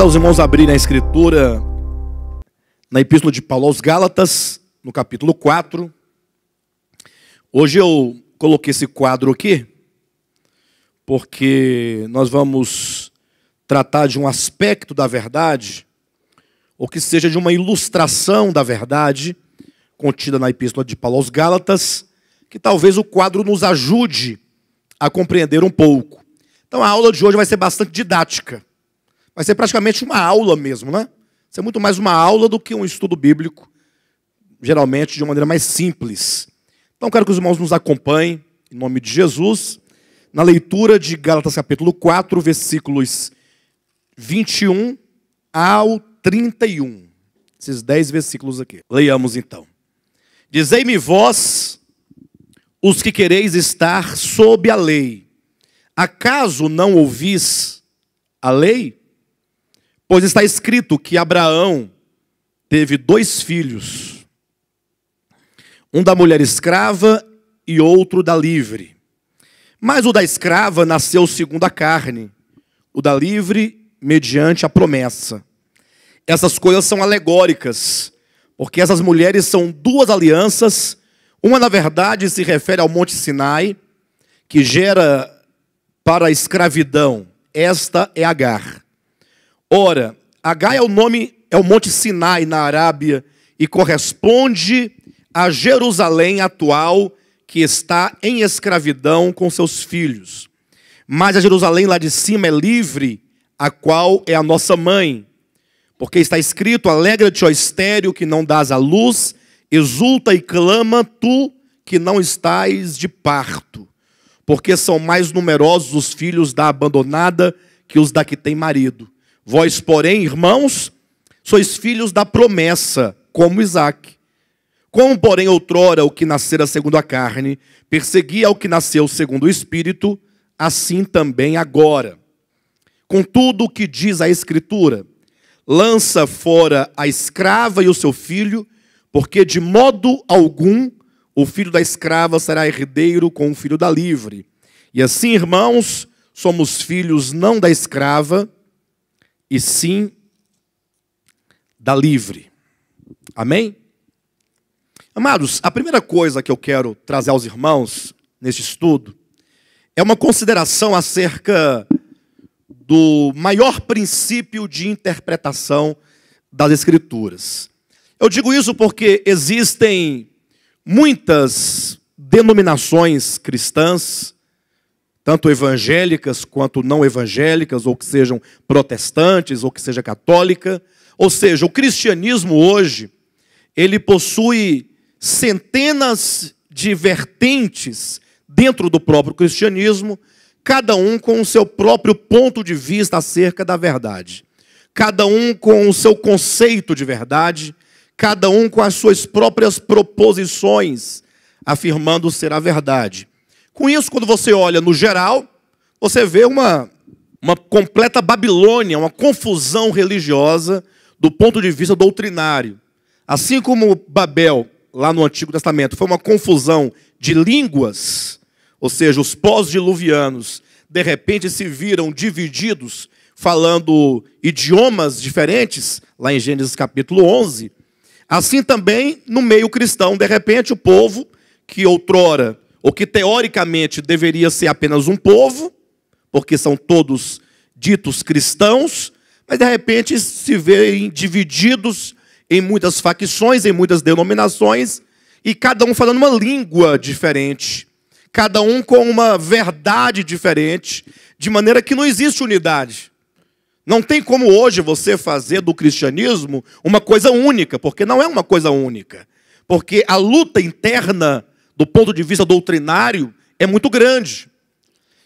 convidar os irmãos a abrirem a escritura na Epístola de Paulo aos Gálatas, no capítulo 4. Hoje eu coloquei esse quadro aqui, porque nós vamos tratar de um aspecto da verdade, ou que seja de uma ilustração da verdade, contida na Epístola de Paulo aos Gálatas, que talvez o quadro nos ajude a compreender um pouco. Então a aula de hoje vai ser bastante didática. Vai ser é praticamente uma aula mesmo, né? Isso é muito mais uma aula do que um estudo bíblico, geralmente de uma maneira mais simples. Então, quero que os irmãos nos acompanhem, em nome de Jesus, na leitura de Gálatas capítulo 4, versículos 21 ao 31. Esses dez versículos aqui. Leiamos então. Dizei-me vós, os que quereis estar sob a lei, acaso não ouvis a lei? Pois está escrito que Abraão teve dois filhos, um da mulher escrava e outro da livre. Mas o da escrava nasceu segundo a carne, o da livre, mediante a promessa. Essas coisas são alegóricas, porque essas mulheres são duas alianças. Uma, na verdade, se refere ao Monte Sinai, que gera para a escravidão. Esta é Agar. Ora, Agai é o nome, é o Monte Sinai na Arábia e corresponde a Jerusalém atual, que está em escravidão com seus filhos. Mas a Jerusalém lá de cima é livre, a qual é a nossa mãe. Porque está escrito: Alegra-te, ó estéreo, que não dás a luz, exulta e clama, tu que não estás de parto. Porque são mais numerosos os filhos da abandonada que os da que tem marido Vós, porém, irmãos, sois filhos da promessa, como Isaac. Como, porém, outrora o que nascera segundo a carne perseguia o que nasceu segundo o espírito, assim também agora. Contudo o que diz a Escritura, lança fora a escrava e o seu filho, porque de modo algum o filho da escrava será herdeiro com o filho da livre. E assim, irmãos, somos filhos não da escrava, e sim da livre. Amém? Amados, a primeira coisa que eu quero trazer aos irmãos neste estudo é uma consideração acerca do maior princípio de interpretação das Escrituras. Eu digo isso porque existem muitas denominações cristãs tanto evangélicas quanto não evangélicas, ou que sejam protestantes, ou que seja católica. Ou seja, o cristianismo hoje, ele possui centenas de vertentes dentro do próprio cristianismo, cada um com o seu próprio ponto de vista acerca da verdade, cada um com o seu conceito de verdade, cada um com as suas próprias proposições, afirmando ser a verdade. Com isso, quando você olha no geral, você vê uma, uma completa Babilônia, uma confusão religiosa do ponto de vista doutrinário. Assim como Babel, lá no Antigo Testamento, foi uma confusão de línguas, ou seja, os pós-diluvianos de repente se viram divididos, falando idiomas diferentes, lá em Gênesis capítulo 11. Assim também, no meio cristão, de repente, o povo que outrora o que teoricamente deveria ser apenas um povo, porque são todos ditos cristãos, mas de repente se veem divididos em muitas facções, em muitas denominações, e cada um falando uma língua diferente, cada um com uma verdade diferente, de maneira que não existe unidade. Não tem como hoje você fazer do cristianismo uma coisa única, porque não é uma coisa única. Porque a luta interna do ponto de vista doutrinário, é muito grande.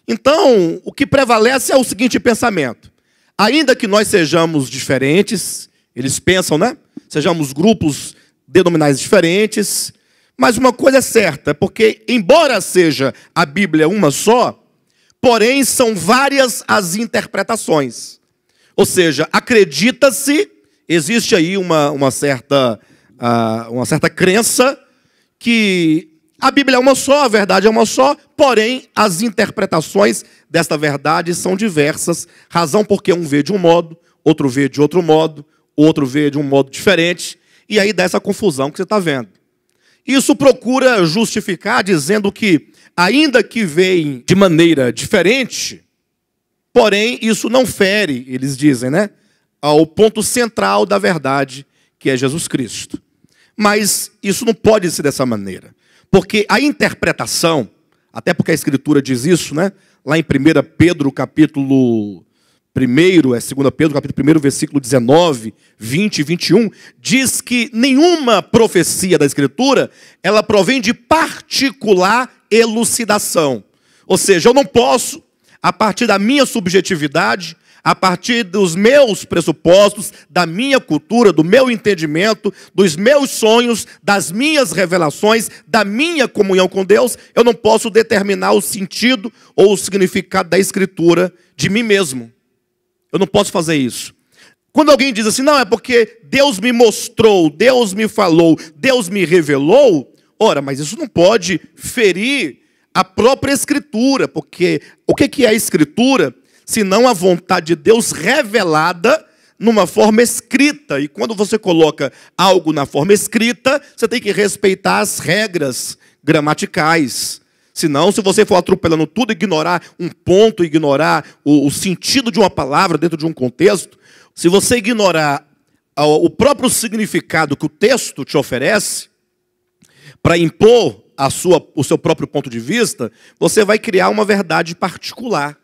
Então, o que prevalece é o seguinte pensamento: ainda que nós sejamos diferentes, eles pensam, né? Sejamos grupos denominais diferentes, mas uma coisa é certa, é porque embora seja a Bíblia uma só, porém são várias as interpretações. Ou seja, acredita-se, existe aí uma, uma, certa, uh, uma certa crença que a Bíblia é uma só, a verdade é uma só, porém as interpretações desta verdade são diversas, razão porque um vê de um modo, outro vê de outro modo, outro vê de um modo diferente, e aí dá essa confusão que você está vendo. Isso procura justificar dizendo que, ainda que veem de maneira diferente, porém isso não fere, eles dizem, né? Ao ponto central da verdade, que é Jesus Cristo. Mas isso não pode ser dessa maneira. Porque a interpretação, até porque a escritura diz isso, né? Lá em 1 Pedro, capítulo 1, é 2 Pedro, capítulo 1, versículo 19, 20 e 21, diz que nenhuma profecia da Escritura, ela provém de particular elucidação. Ou seja, eu não posso, a partir da minha subjetividade, a partir dos meus pressupostos, da minha cultura, do meu entendimento, dos meus sonhos, das minhas revelações, da minha comunhão com Deus, eu não posso determinar o sentido ou o significado da Escritura de mim mesmo. Eu não posso fazer isso. Quando alguém diz assim, não, é porque Deus me mostrou, Deus me falou, Deus me revelou, ora, mas isso não pode ferir a própria Escritura, porque o que é a Escritura? senão a vontade de Deus revelada numa forma escrita. E quando você coloca algo na forma escrita, você tem que respeitar as regras gramaticais. Senão, se você for atropelando tudo, ignorar um ponto, ignorar o, o sentido de uma palavra dentro de um contexto, se você ignorar o próprio significado que o texto te oferece, para impor a sua, o seu próprio ponto de vista, você vai criar uma verdade particular.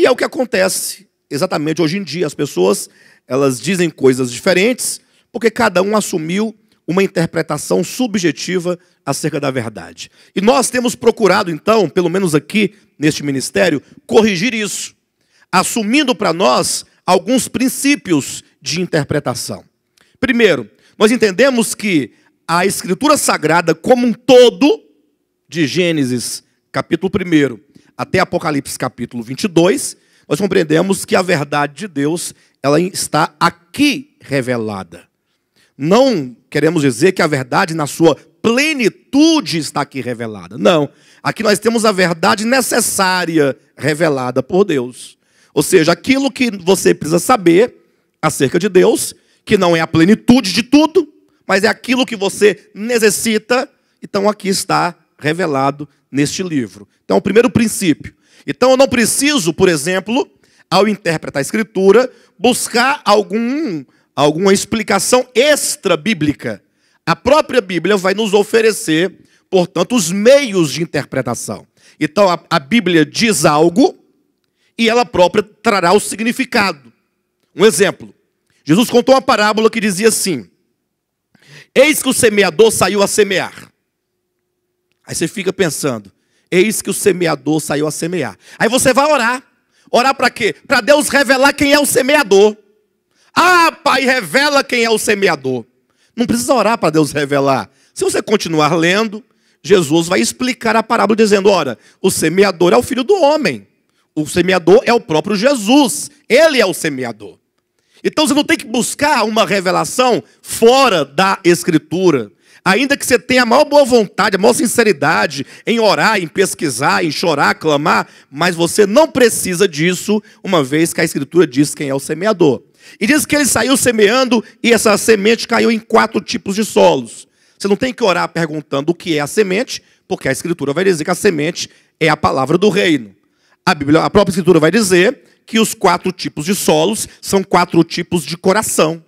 E é o que acontece exatamente hoje em dia. As pessoas elas dizem coisas diferentes porque cada um assumiu uma interpretação subjetiva acerca da verdade. E nós temos procurado, então, pelo menos aqui neste ministério, corrigir isso, assumindo para nós alguns princípios de interpretação. Primeiro, nós entendemos que a Escritura Sagrada, como um todo, de Gênesis, capítulo 1, até Apocalipse capítulo 22, nós compreendemos que a verdade de Deus, ela está aqui revelada. Não queremos dizer que a verdade na sua plenitude está aqui revelada. Não. Aqui nós temos a verdade necessária revelada por Deus. Ou seja, aquilo que você precisa saber acerca de Deus, que não é a plenitude de tudo, mas é aquilo que você necessita, então aqui está revelado neste livro. Então, o primeiro princípio. Então, eu não preciso, por exemplo, ao interpretar a Escritura, buscar algum, alguma explicação extra-bíblica. A própria Bíblia vai nos oferecer, portanto, os meios de interpretação. Então, a, a Bíblia diz algo e ela própria trará o significado. Um exemplo. Jesus contou uma parábola que dizia assim: Eis que o semeador saiu a semear. Aí você fica pensando: eis que o semeador saiu a semear. Aí você vai orar. Orar para quê? Para Deus revelar quem é o semeador. Ah, Pai, revela quem é o semeador. Não precisa orar para Deus revelar. Se você continuar lendo, Jesus vai explicar a parábola dizendo: ora, o semeador é o filho do homem. O semeador é o próprio Jesus. Ele é o semeador. Então você não tem que buscar uma revelação fora da Escritura. Ainda que você tenha a maior boa vontade, a maior sinceridade em orar, em pesquisar, em chorar, clamar, mas você não precisa disso, uma vez que a Escritura diz quem é o semeador. E diz que ele saiu semeando e essa semente caiu em quatro tipos de solos. Você não tem que orar perguntando o que é a semente, porque a Escritura vai dizer que a semente é a palavra do reino. A, Bíblia, a própria Escritura vai dizer que os quatro tipos de solos são quatro tipos de coração.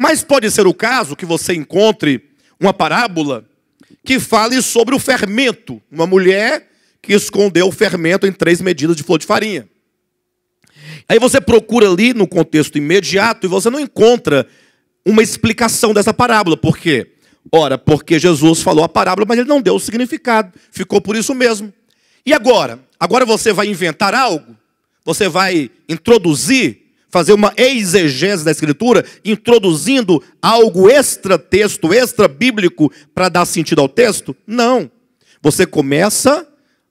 Mas pode ser o caso que você encontre uma parábola que fale sobre o fermento, uma mulher que escondeu o fermento em três medidas de flor de farinha. Aí você procura ali no contexto imediato e você não encontra uma explicação dessa parábola. Por quê? Ora, porque Jesus falou a parábola, mas ele não deu o significado. Ficou por isso mesmo. E agora? Agora você vai inventar algo? Você vai introduzir fazer uma exegese da Escritura, introduzindo algo extra-texto, extra-bíblico, para dar sentido ao texto? Não. Você começa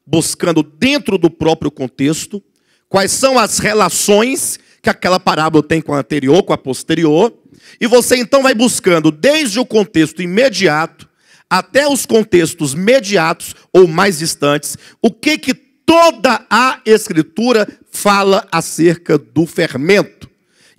buscando dentro do próprio contexto quais são as relações que aquela parábola tem com a anterior, com a posterior, e você então vai buscando desde o contexto imediato até os contextos mediatos ou mais distantes, o que que toda a Escritura fala acerca do fermento.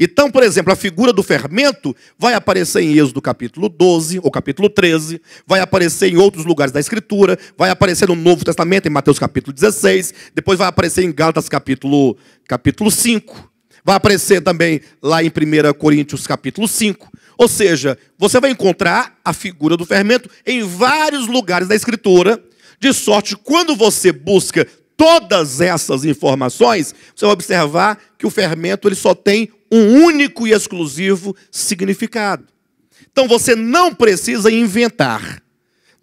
Então, por exemplo, a figura do fermento vai aparecer em Êxodo capítulo 12 ou capítulo 13, vai aparecer em outros lugares da Escritura, vai aparecer no Novo Testamento, em Mateus capítulo 16, depois vai aparecer em Gálatas capítulo, capítulo 5, vai aparecer também lá em 1 Coríntios capítulo 5. Ou seja, você vai encontrar a figura do fermento em vários lugares da Escritura, de sorte quando você busca todas essas informações, você vai observar que o fermento ele só tem um único e exclusivo significado. Então você não precisa inventar.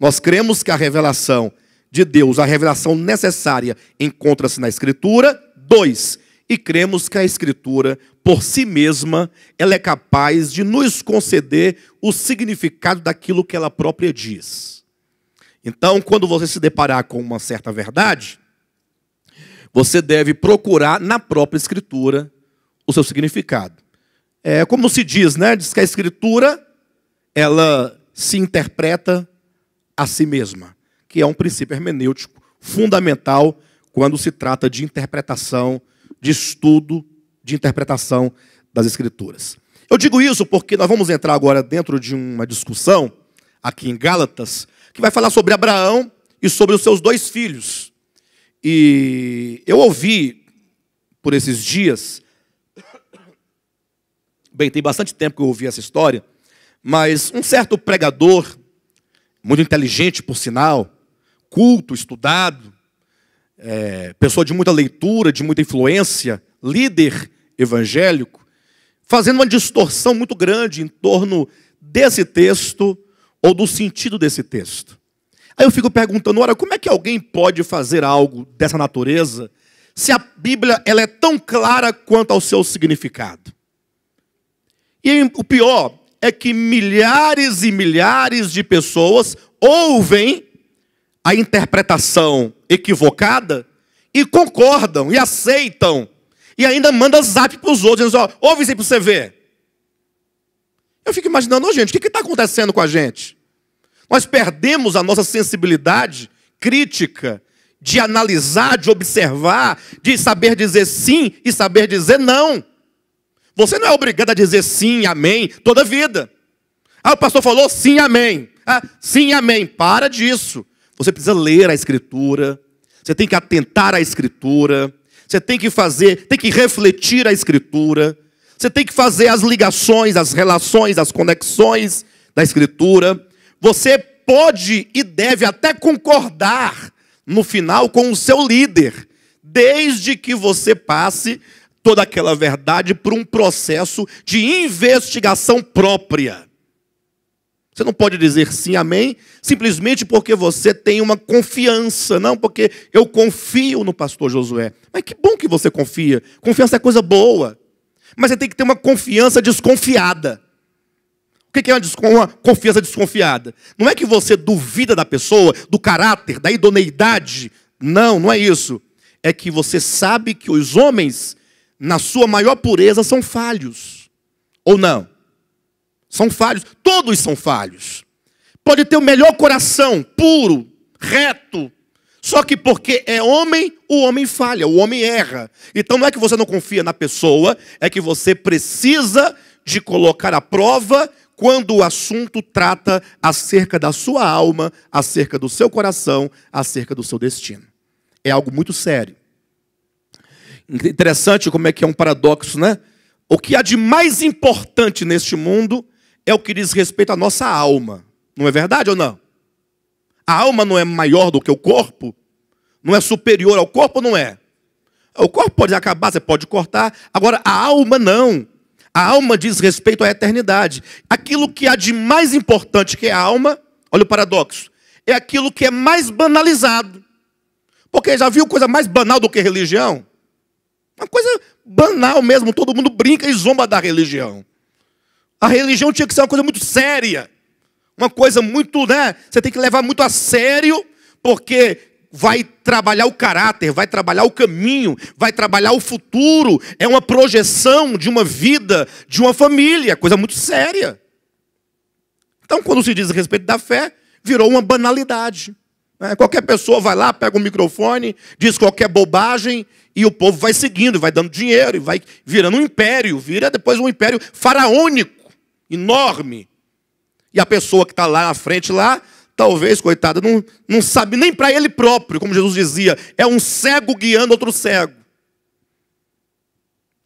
Nós cremos que a revelação de Deus, a revelação necessária, encontra-se na Escritura. Dois, e cremos que a Escritura, por si mesma, ela é capaz de nos conceder o significado daquilo que ela própria diz. Então, quando você se deparar com uma certa verdade, você deve procurar na própria Escritura o seu significado. É como se diz, né? Diz que a Escritura ela se interpreta a si mesma, que é um princípio hermenêutico fundamental quando se trata de interpretação, de estudo, de interpretação das Escrituras. Eu digo isso porque nós vamos entrar agora dentro de uma discussão aqui em Gálatas que vai falar sobre Abraão e sobre os seus dois filhos, e eu ouvi por esses dias, bem, tem bastante tempo que eu ouvi essa história, mas um certo pregador, muito inteligente por sinal, culto, estudado, é, pessoa de muita leitura, de muita influência, líder evangélico, fazendo uma distorção muito grande em torno desse texto ou do sentido desse texto. Aí eu fico perguntando, ora, como é que alguém pode fazer algo dessa natureza se a Bíblia ela é tão clara quanto ao seu significado? E o pior é que milhares e milhares de pessoas ouvem a interpretação equivocada e concordam e aceitam e ainda manda zap para os outros, dizendo, ó, ouve isso aí para você ver. Eu fico imaginando, oh, gente, o que está acontecendo com a gente? Nós perdemos a nossa sensibilidade crítica de analisar, de observar, de saber dizer sim e saber dizer não. Você não é obrigado a dizer sim, amém, toda a vida. Ah, o pastor falou sim, amém. Ah, sim, amém. Para disso. Você precisa ler a Escritura, você tem que atentar à Escritura, você tem que fazer, tem que refletir a Escritura, você tem que fazer as ligações, as relações, as conexões da Escritura. Você pode e deve até concordar no final com o seu líder, desde que você passe toda aquela verdade por um processo de investigação própria. Você não pode dizer sim, amém, simplesmente porque você tem uma confiança, não porque eu confio no pastor Josué. Mas que bom que você confia. Confiança é coisa boa. Mas você tem que ter uma confiança desconfiada. O que é uma, uma confiança desconfiada? Não é que você duvida da pessoa, do caráter, da idoneidade. Não, não é isso. É que você sabe que os homens, na sua maior pureza, são falhos. Ou não? São falhos. Todos são falhos. Pode ter o melhor coração, puro, reto, só que porque é homem, o homem falha, o homem erra. Então não é que você não confia na pessoa, é que você precisa de colocar à prova quando o assunto trata acerca da sua alma, acerca do seu coração, acerca do seu destino. É algo muito sério. Interessante como é que é um paradoxo, né? O que há de mais importante neste mundo é o que diz respeito à nossa alma. Não é verdade ou não? A alma não é maior do que o corpo? Não é superior ao corpo, não é? O corpo pode acabar, você pode cortar. Agora, a alma não. A alma diz respeito à eternidade. Aquilo que há de mais importante que a alma, olha o paradoxo, é aquilo que é mais banalizado. Porque já viu coisa mais banal do que religião? Uma coisa banal mesmo, todo mundo brinca e zomba da religião. A religião tinha que ser uma coisa muito séria. Uma coisa muito, né? Você tem que levar muito a sério, porque vai trabalhar o caráter, vai trabalhar o caminho, vai trabalhar o futuro. É uma projeção de uma vida, de uma família, coisa muito séria. Então, quando se diz a respeito da fé, virou uma banalidade. Né? Qualquer pessoa vai lá, pega o um microfone, diz qualquer bobagem e o povo vai seguindo, vai dando dinheiro, e vai virando um império, vira depois um império faraônico, enorme. E a pessoa que está lá na frente lá talvez, coitado, não, não sabe nem para ele próprio, como Jesus dizia, é um cego guiando outro cego.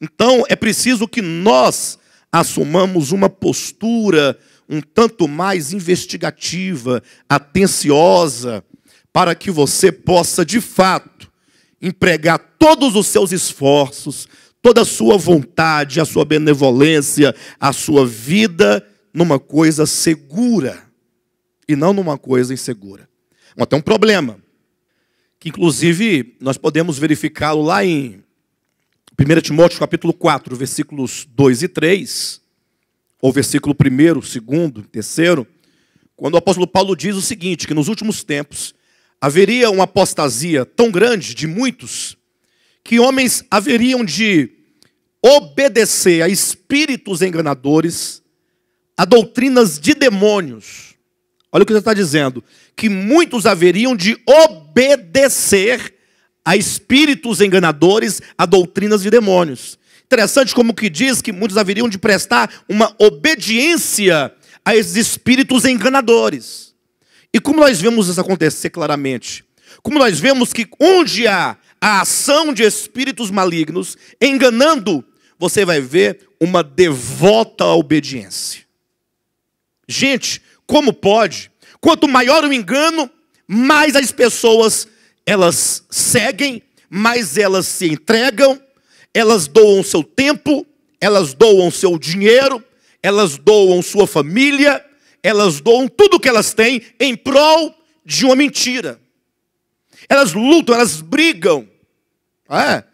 Então é preciso que nós assumamos uma postura um tanto mais investigativa, atenciosa, para que você possa de fato empregar todos os seus esforços, toda a sua vontade, a sua benevolência, a sua vida numa coisa segura e não numa coisa insegura. Mas tem um problema, que inclusive nós podemos verificá-lo lá em 1 Timóteo capítulo 4, versículos 2 e 3, ou versículo 1, 2, 3, quando o apóstolo Paulo diz o seguinte, que nos últimos tempos haveria uma apostasia tão grande de muitos, que homens haveriam de obedecer a espíritos enganadores, a doutrinas de demônios, Olha o que ele está dizendo: que muitos haveriam de obedecer a espíritos enganadores, a doutrinas de demônios. Interessante como que diz que muitos haveriam de prestar uma obediência a esses espíritos enganadores. E como nós vemos isso acontecer claramente? Como nós vemos que onde há a ação de espíritos malignos enganando, você vai ver uma devota obediência. Gente, como pode? Quanto maior o engano, mais as pessoas elas seguem, mais elas se entregam, elas doam seu tempo, elas doam seu dinheiro, elas doam sua família, elas doam tudo o que elas têm em prol de uma mentira. Elas lutam, elas brigam. É.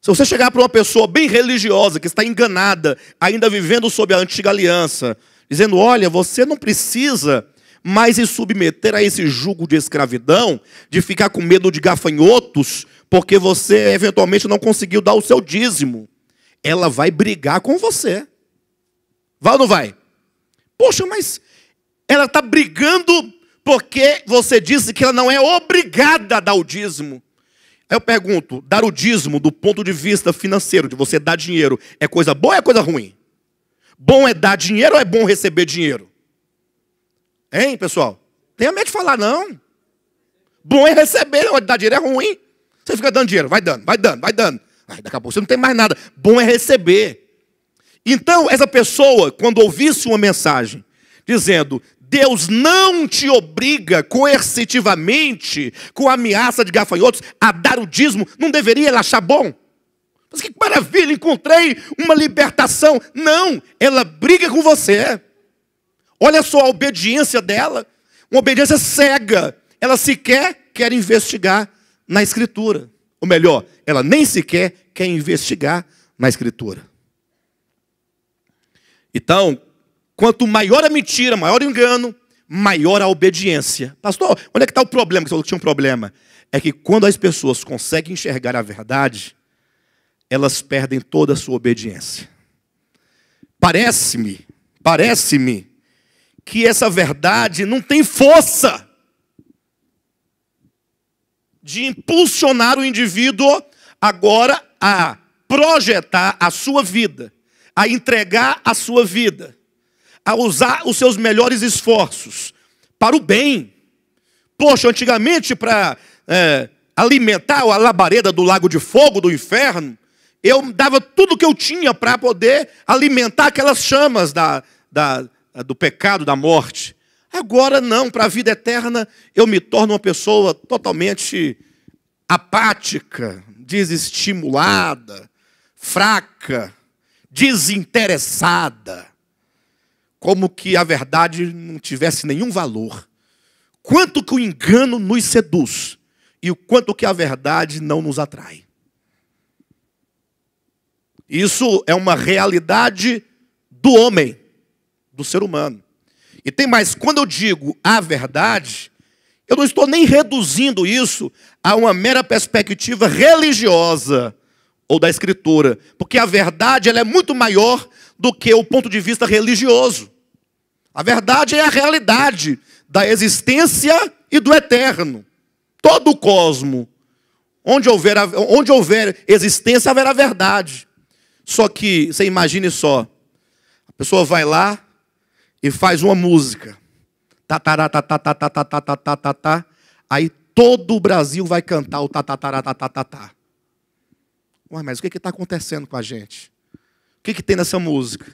Se você chegar para uma pessoa bem religiosa, que está enganada, ainda vivendo sob a antiga aliança, dizendo: olha, você não precisa mais se submeter a esse jugo de escravidão, de ficar com medo de gafanhotos, porque você eventualmente não conseguiu dar o seu dízimo. Ela vai brigar com você. Vai ou não vai? Poxa, mas ela está brigando porque você disse que ela não é obrigada a dar o dízimo. Aí eu pergunto: dar o dízimo do ponto de vista financeiro, de você dar dinheiro, é coisa boa ou é coisa ruim? Bom é dar dinheiro ou é bom receber dinheiro? Hein, pessoal? Tenha medo de falar, não. Bom é receber, dar dinheiro é ruim. Você fica dando dinheiro, vai dando, vai dando, vai dando. Aí daqui a pouco você não tem mais nada. Bom é receber. Então, essa pessoa, quando ouvisse uma mensagem dizendo Deus não te obriga coercitivamente, com ameaça de gafanhotos, a dar o dízimo, não deveria ela achar bom? Mas que maravilha, encontrei uma libertação. Não, ela briga com você. Olha só a obediência dela. Uma obediência cega. Ela sequer quer investigar na Escritura. Ou melhor, ela nem sequer quer investigar na Escritura. Então, quanto maior a mentira, maior o engano, maior a obediência. Pastor, onde é que está o problema? Você falou que tinha um problema. É que quando as pessoas conseguem enxergar a verdade, elas perdem toda a sua obediência. Parece-me, parece-me que essa verdade não tem força de impulsionar o indivíduo agora a projetar a sua vida, a entregar a sua vida, a usar os seus melhores esforços para o bem. Poxa, antigamente para é, alimentar a labareda do lago de fogo do inferno, eu dava tudo que eu tinha para poder alimentar aquelas chamas da, da, do pecado, da morte. Agora não, para a vida eterna eu me torno uma pessoa totalmente apática, desestimulada, fraca, desinteressada. Como que a verdade não tivesse nenhum valor. Quanto que o engano nos seduz e o quanto que a verdade não nos atrai. Isso é uma realidade do homem, do ser humano. E tem mais, quando eu digo a verdade, eu não estou nem reduzindo isso a uma mera perspectiva religiosa ou da escritura, porque a verdade ela é muito maior do que o ponto de vista religioso. A verdade é a realidade da existência e do eterno. Todo o cosmo, onde houver, onde houver existência, haverá verdade. Só que, você imagine só, a pessoa vai lá e faz uma música. Tatará, tatatá, tatatá, tatatá, tatatá, tatatá, aí todo o Brasil vai cantar o tatatará, tatatá, tatatá. Ué, mas o que está acontecendo com a gente? O que, que tem nessa música?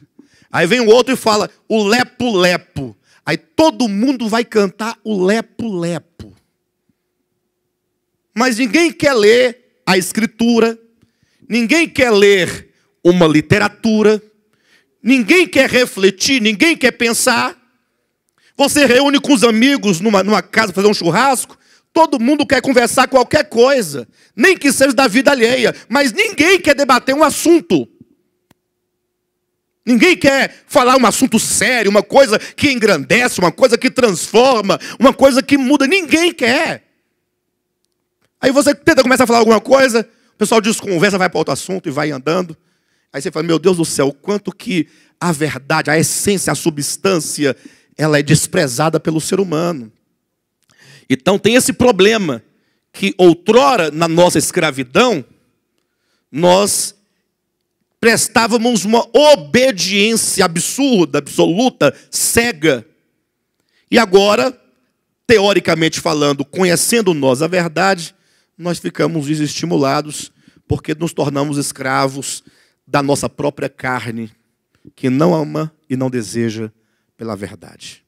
Aí vem o outro e fala, o lepo-lepo. Aí todo mundo vai cantar o lepo-lepo. Mas ninguém quer ler a escritura, ninguém quer ler uma literatura, ninguém quer refletir, ninguém quer pensar. Você reúne com os amigos numa, numa casa para fazer um churrasco, todo mundo quer conversar qualquer coisa, nem que seja da vida alheia, mas ninguém quer debater um assunto. Ninguém quer falar um assunto sério, uma coisa que engrandece, uma coisa que transforma, uma coisa que muda. Ninguém quer. Aí você tenta começar a falar alguma coisa, o pessoal desconversa, vai para outro assunto e vai andando. Aí você fala, meu Deus do céu, quanto que a verdade, a essência, a substância, ela é desprezada pelo ser humano. Então tem esse problema que outrora na nossa escravidão nós prestávamos uma obediência absurda, absoluta, cega. E agora, teoricamente falando, conhecendo nós a verdade, nós ficamos desestimulados porque nos tornamos escravos da nossa própria carne, que não ama e não deseja pela verdade.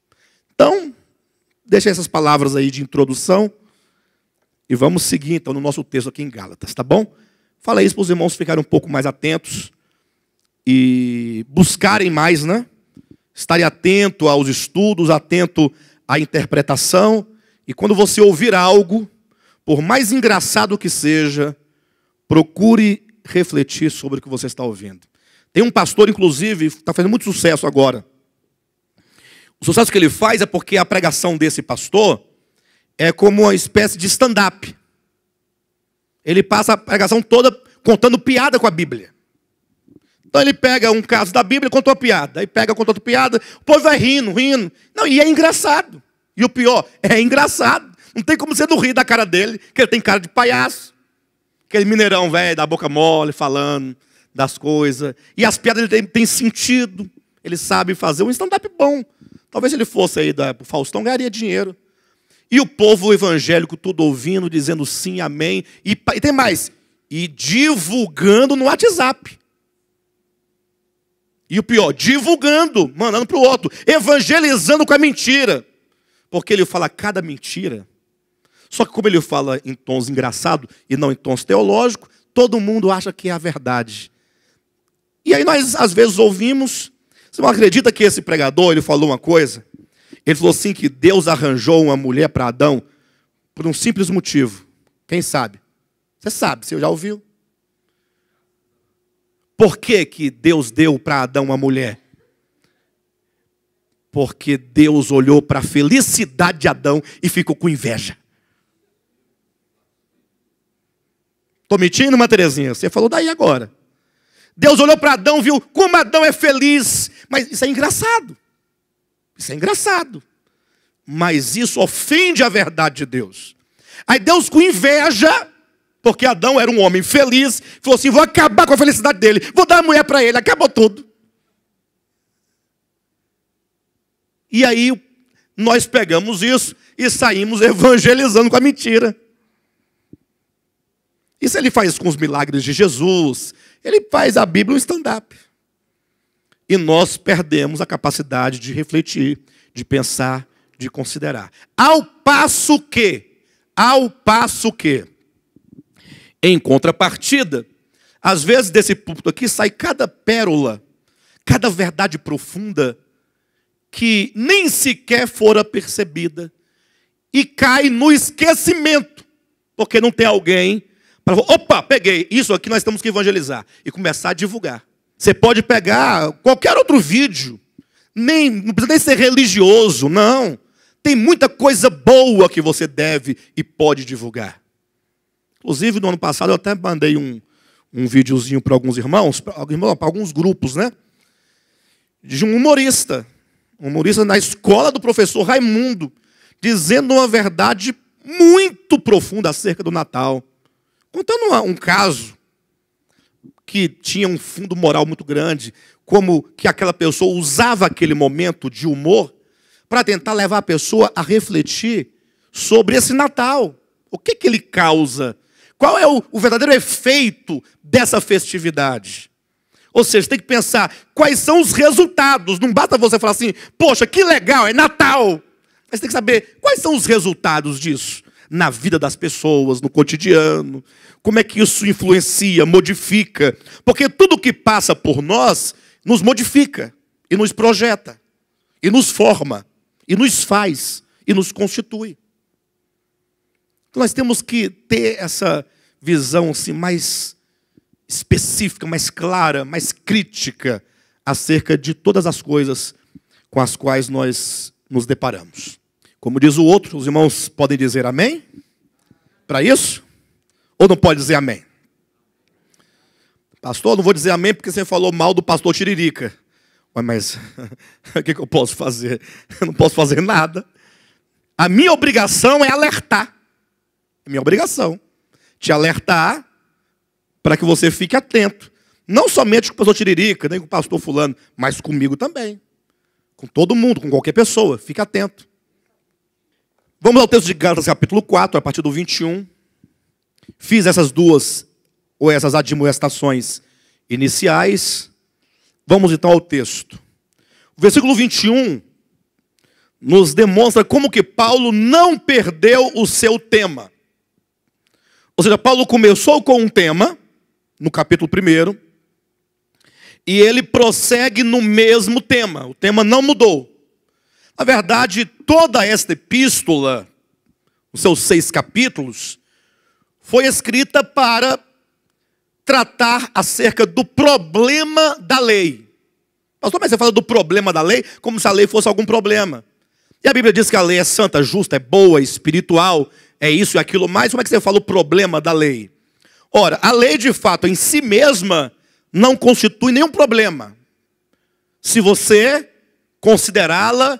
Então, deixa essas palavras aí de introdução e vamos seguir então no nosso texto aqui em Gálatas, tá bom? Fala isso para os irmãos ficarem um pouco mais atentos e buscarem mais, né? Estarem atento aos estudos, atento à interpretação. E quando você ouvir algo, por mais engraçado que seja, procure refletir sobre o que você está ouvindo. Tem um pastor, inclusive, está fazendo muito sucesso agora. O sucesso que ele faz é porque a pregação desse pastor é como uma espécie de stand-up. Ele passa a pregação toda contando piada com a Bíblia. Então ele pega um caso da Bíblia e conta uma piada. Aí pega, conta outra piada, o povo vai rindo, rindo. Não, e é engraçado. E o pior, é engraçado. Não tem como você não rir da cara dele, que ele tem cara de palhaço. Aquele mineirão velho, da boca mole, falando das coisas. E as piadas ele tem, sentido. Ele sabe fazer um stand-up bom. Talvez ele fosse aí da Faustão, ganharia dinheiro. E o povo evangélico tudo ouvindo, dizendo sim, amém. E, e tem mais. E divulgando no WhatsApp. E o pior, divulgando, mandando para o outro, evangelizando com a mentira. Porque ele fala cada mentira só que como ele fala em tons engraçados e não em tons teológicos, todo mundo acha que é a verdade. E aí nós às vezes ouvimos, você não acredita que esse pregador ele falou uma coisa? Ele falou assim que Deus arranjou uma mulher para Adão por um simples motivo. Quem sabe? Você sabe, você já ouviu? Por que, que Deus deu para Adão uma mulher? Porque Deus olhou para a felicidade de Adão e ficou com inveja. Estou mentindo, Terezinha? Você falou daí agora. Deus olhou para Adão, viu como Adão é feliz. Mas isso é engraçado. Isso é engraçado. Mas isso ofende a verdade de Deus. Aí Deus, com inveja, porque Adão era um homem feliz, falou assim: vou acabar com a felicidade dele, vou dar a mulher para ele, acabou tudo. E aí nós pegamos isso e saímos evangelizando com a mentira. Isso ele faz com os milagres de Jesus. Ele faz a Bíblia um stand-up. E nós perdemos a capacidade de refletir, de pensar, de considerar. Ao passo que, ao passo que, em contrapartida, às vezes desse púlpito aqui sai cada pérola, cada verdade profunda que nem sequer fora percebida e cai no esquecimento, porque não tem alguém opa, peguei. Isso aqui nós temos que evangelizar. E começar a divulgar. Você pode pegar qualquer outro vídeo. Nem, não precisa nem ser religioso, não. Tem muita coisa boa que você deve e pode divulgar. Inclusive, no ano passado, eu até mandei um, um videozinho para alguns irmãos, para alguns grupos, né? De um humorista. Um humorista na escola do professor Raimundo, dizendo uma verdade muito profunda acerca do Natal. Contando um caso que tinha um fundo moral muito grande, como que aquela pessoa usava aquele momento de humor para tentar levar a pessoa a refletir sobre esse Natal. O que, que ele causa? Qual é o, o verdadeiro efeito dessa festividade? Ou seja, tem que pensar quais são os resultados. Não basta você falar assim, poxa, que legal, é Natal. Mas tem que saber quais são os resultados disso na vida das pessoas, no cotidiano. Como é que isso influencia, modifica? Porque tudo que passa por nós nos modifica e nos projeta e nos forma e nos faz e nos constitui. Então nós temos que ter essa visão assim, mais específica, mais clara, mais crítica acerca de todas as coisas com as quais nós nos deparamos. Como diz o outro, os irmãos podem dizer amém para isso? Ou não pode dizer amém? Pastor, não vou dizer amém porque você falou mal do pastor Tiririca. Ué, mas o que, que eu posso fazer? Eu não posso fazer nada. A minha obrigação é alertar. É minha obrigação. Te alertar para que você fique atento. Não somente com o pastor Tiririca, nem com o pastor Fulano, mas comigo também. Com todo mundo, com qualquer pessoa. Fique atento. Vamos ao texto de Gálatas, capítulo 4, a partir do 21. Fiz essas duas, ou essas admoestações iniciais. Vamos então ao texto. O versículo 21 nos demonstra como que Paulo não perdeu o seu tema. Ou seja, Paulo começou com um tema, no capítulo 1, e ele prossegue no mesmo tema. O tema não mudou. Na verdade, toda esta epístola, os seus seis capítulos, foi escrita para tratar acerca do problema da lei. Pastor, mas você fala do problema da lei como se a lei fosse algum problema. E a Bíblia diz que a lei é santa, justa, é boa, é espiritual, é isso e é aquilo mais. Como é que você fala o problema da lei? Ora, a lei de fato em si mesma não constitui nenhum problema. Se você considerá-la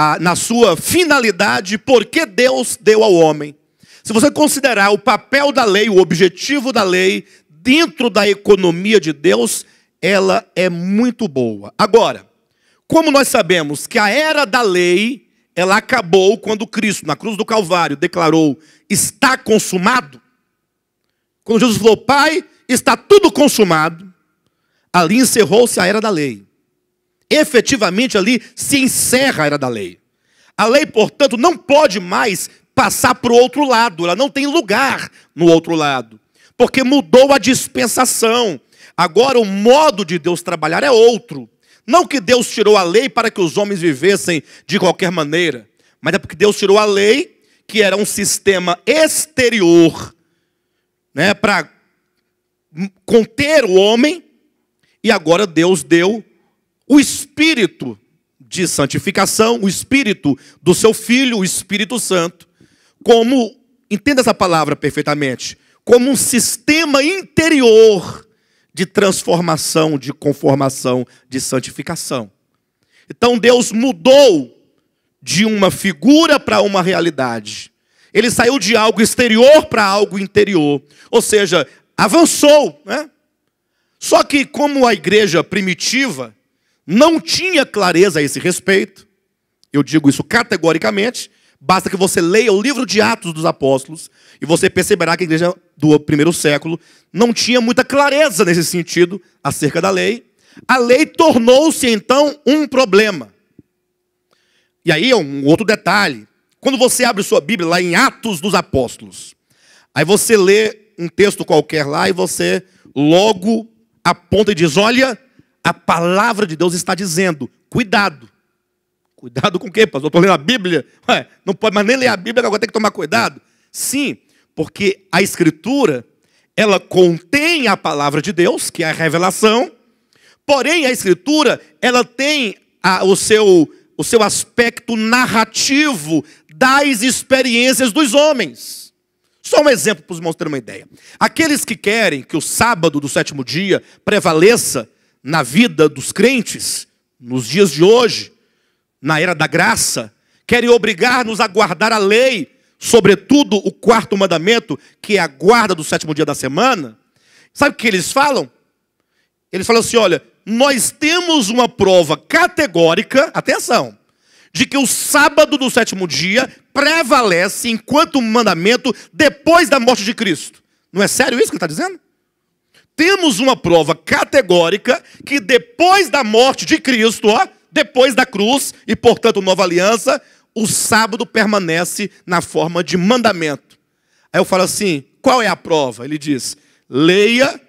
a, na sua finalidade, por que Deus deu ao homem. Se você considerar o papel da lei, o objetivo da lei, dentro da economia de Deus, ela é muito boa. Agora, como nós sabemos que a era da lei, ela acabou quando Cristo, na cruz do Calvário, declarou: está consumado. Quando Jesus falou, Pai, está tudo consumado, ali encerrou-se a era da lei efetivamente ali se encerra a era da lei. A lei, portanto, não pode mais passar para o outro lado, ela não tem lugar no outro lado, porque mudou a dispensação. Agora o modo de Deus trabalhar é outro. Não que Deus tirou a lei para que os homens vivessem de qualquer maneira, mas é porque Deus tirou a lei, que era um sistema exterior, né, para conter o homem, e agora Deus deu o espírito de santificação, o espírito do seu filho, o Espírito Santo, como, entenda essa palavra perfeitamente, como um sistema interior de transformação, de conformação, de santificação. Então Deus mudou de uma figura para uma realidade. Ele saiu de algo exterior para algo interior. Ou seja, avançou. Né? Só que, como a igreja primitiva, não tinha clareza a esse respeito, eu digo isso categoricamente, basta que você leia o livro de Atos dos Apóstolos e você perceberá que a igreja do primeiro século não tinha muita clareza nesse sentido acerca da lei. A lei tornou-se então um problema. E aí é um outro detalhe. Quando você abre sua Bíblia lá em Atos dos Apóstolos, aí você lê um texto qualquer lá e você logo aponta e diz: olha, a palavra de Deus está dizendo: cuidado. Cuidado com o quê, pastor? Estou lendo a Bíblia. Ué, não pode mais nem ler a Bíblia, agora tem que tomar cuidado. Sim, porque a Escritura, ela contém a palavra de Deus, que é a revelação, porém a Escritura, ela tem a, o, seu, o seu aspecto narrativo das experiências dos homens. Só um exemplo para os irmãos terem uma ideia. Aqueles que querem que o sábado do sétimo dia prevaleça, na vida dos crentes, nos dias de hoje, na era da graça, querem obrigar-nos a guardar a lei, sobretudo o quarto mandamento, que é a guarda do sétimo dia da semana. Sabe o que eles falam? Eles falam assim: olha, nós temos uma prova categórica, atenção, de que o sábado do sétimo dia prevalece enquanto mandamento depois da morte de Cristo. Não é sério isso que ele está dizendo? temos uma prova categórica que depois da morte de Cristo, ó, depois da cruz e, portanto, nova aliança, o sábado permanece na forma de mandamento. Aí eu falo assim: qual é a prova? Ele diz: leia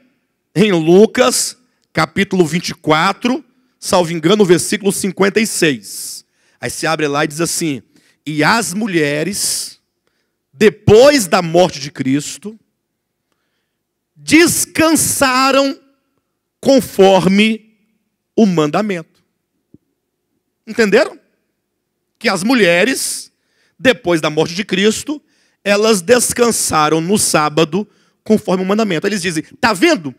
em Lucas, capítulo 24, salvo engano, versículo 56. Aí se abre lá e diz assim: E as mulheres, depois da morte de Cristo, descansaram conforme o mandamento. Entenderam? Que as mulheres, depois da morte de Cristo, elas descansaram no sábado conforme o mandamento. Eles dizem: "Tá vendo?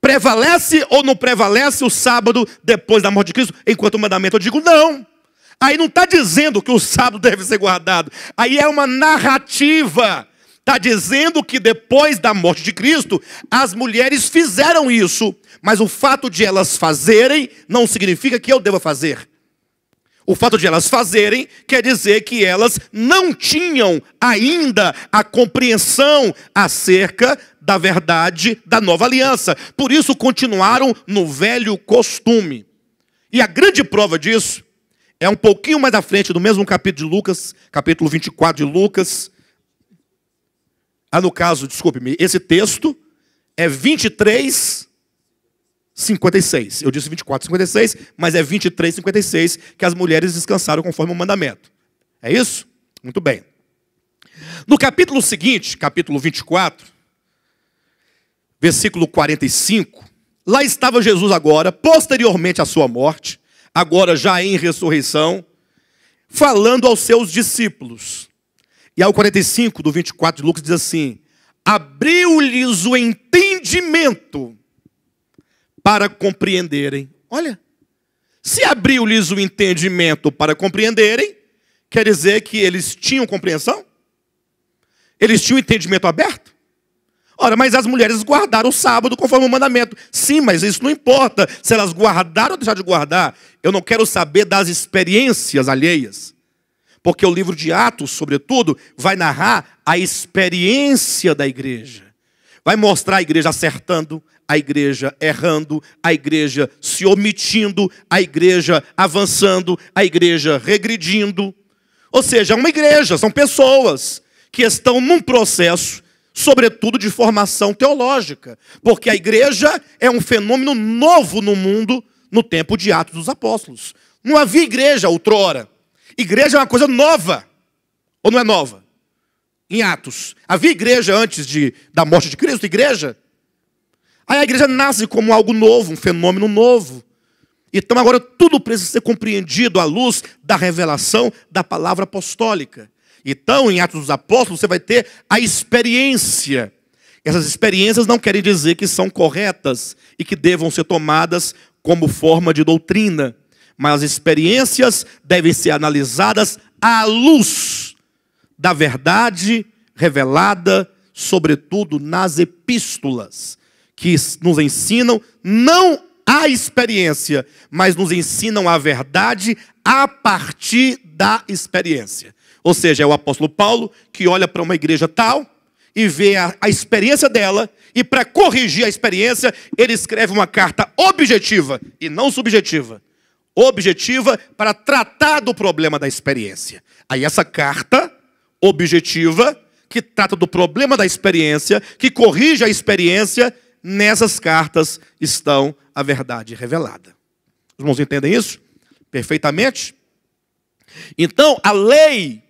Prevalece ou não prevalece o sábado depois da morte de Cristo enquanto o mandamento?" Eu digo: "Não." Aí não está dizendo que o sábado deve ser guardado. Aí é uma narrativa Está dizendo que depois da morte de Cristo, as mulheres fizeram isso, mas o fato de elas fazerem não significa que eu deva fazer. O fato de elas fazerem quer dizer que elas não tinham ainda a compreensão acerca da verdade da nova aliança. Por isso continuaram no velho costume. E a grande prova disso é um pouquinho mais à frente do mesmo capítulo de Lucas, capítulo 24 de Lucas, ah, no caso, desculpe-me, esse texto é 23, 56. Eu disse 24, 56, mas é 23, 56 que as mulheres descansaram conforme o mandamento. É isso? Muito bem. No capítulo seguinte, capítulo 24, versículo 45, lá estava Jesus agora, posteriormente à sua morte, agora já em ressurreição, falando aos seus discípulos. E ao 45 do 24 de Lucas diz assim: Abriu-lhes o entendimento para compreenderem. Olha, se abriu-lhes o entendimento para compreenderem, quer dizer que eles tinham compreensão? Eles tinham entendimento aberto? Ora, mas as mulheres guardaram o sábado conforme o mandamento. Sim, mas isso não importa se elas guardaram ou deixaram de guardar. Eu não quero saber das experiências alheias porque o livro de Atos, sobretudo, vai narrar a experiência da igreja. Vai mostrar a igreja acertando, a igreja errando, a igreja se omitindo, a igreja avançando, a igreja regredindo. Ou seja, é uma igreja, são pessoas que estão num processo, sobretudo de formação teológica, porque a igreja é um fenômeno novo no mundo no tempo de Atos dos Apóstolos. Não havia igreja outrora. Igreja é uma coisa nova, ou não é nova? Em Atos. Havia igreja antes de, da morte de Cristo, igreja? Aí a igreja nasce como algo novo, um fenômeno novo. Então agora tudo precisa ser compreendido à luz da revelação da palavra apostólica. Então, em Atos dos Apóstolos, você vai ter a experiência. Essas experiências não querem dizer que são corretas e que devam ser tomadas como forma de doutrina mas as experiências devem ser analisadas à luz da verdade revelada, sobretudo nas epístolas, que nos ensinam não a experiência, mas nos ensinam a verdade a partir da experiência. Ou seja, é o apóstolo Paulo que olha para uma igreja tal e vê a, a experiência dela, e para corrigir a experiência, ele escreve uma carta objetiva e não subjetiva objetiva para tratar do problema da experiência. Aí essa carta objetiva que trata do problema da experiência, que corrige a experiência, nessas cartas estão a verdade revelada. Os irmãos entendem isso? Perfeitamente? Então, a lei,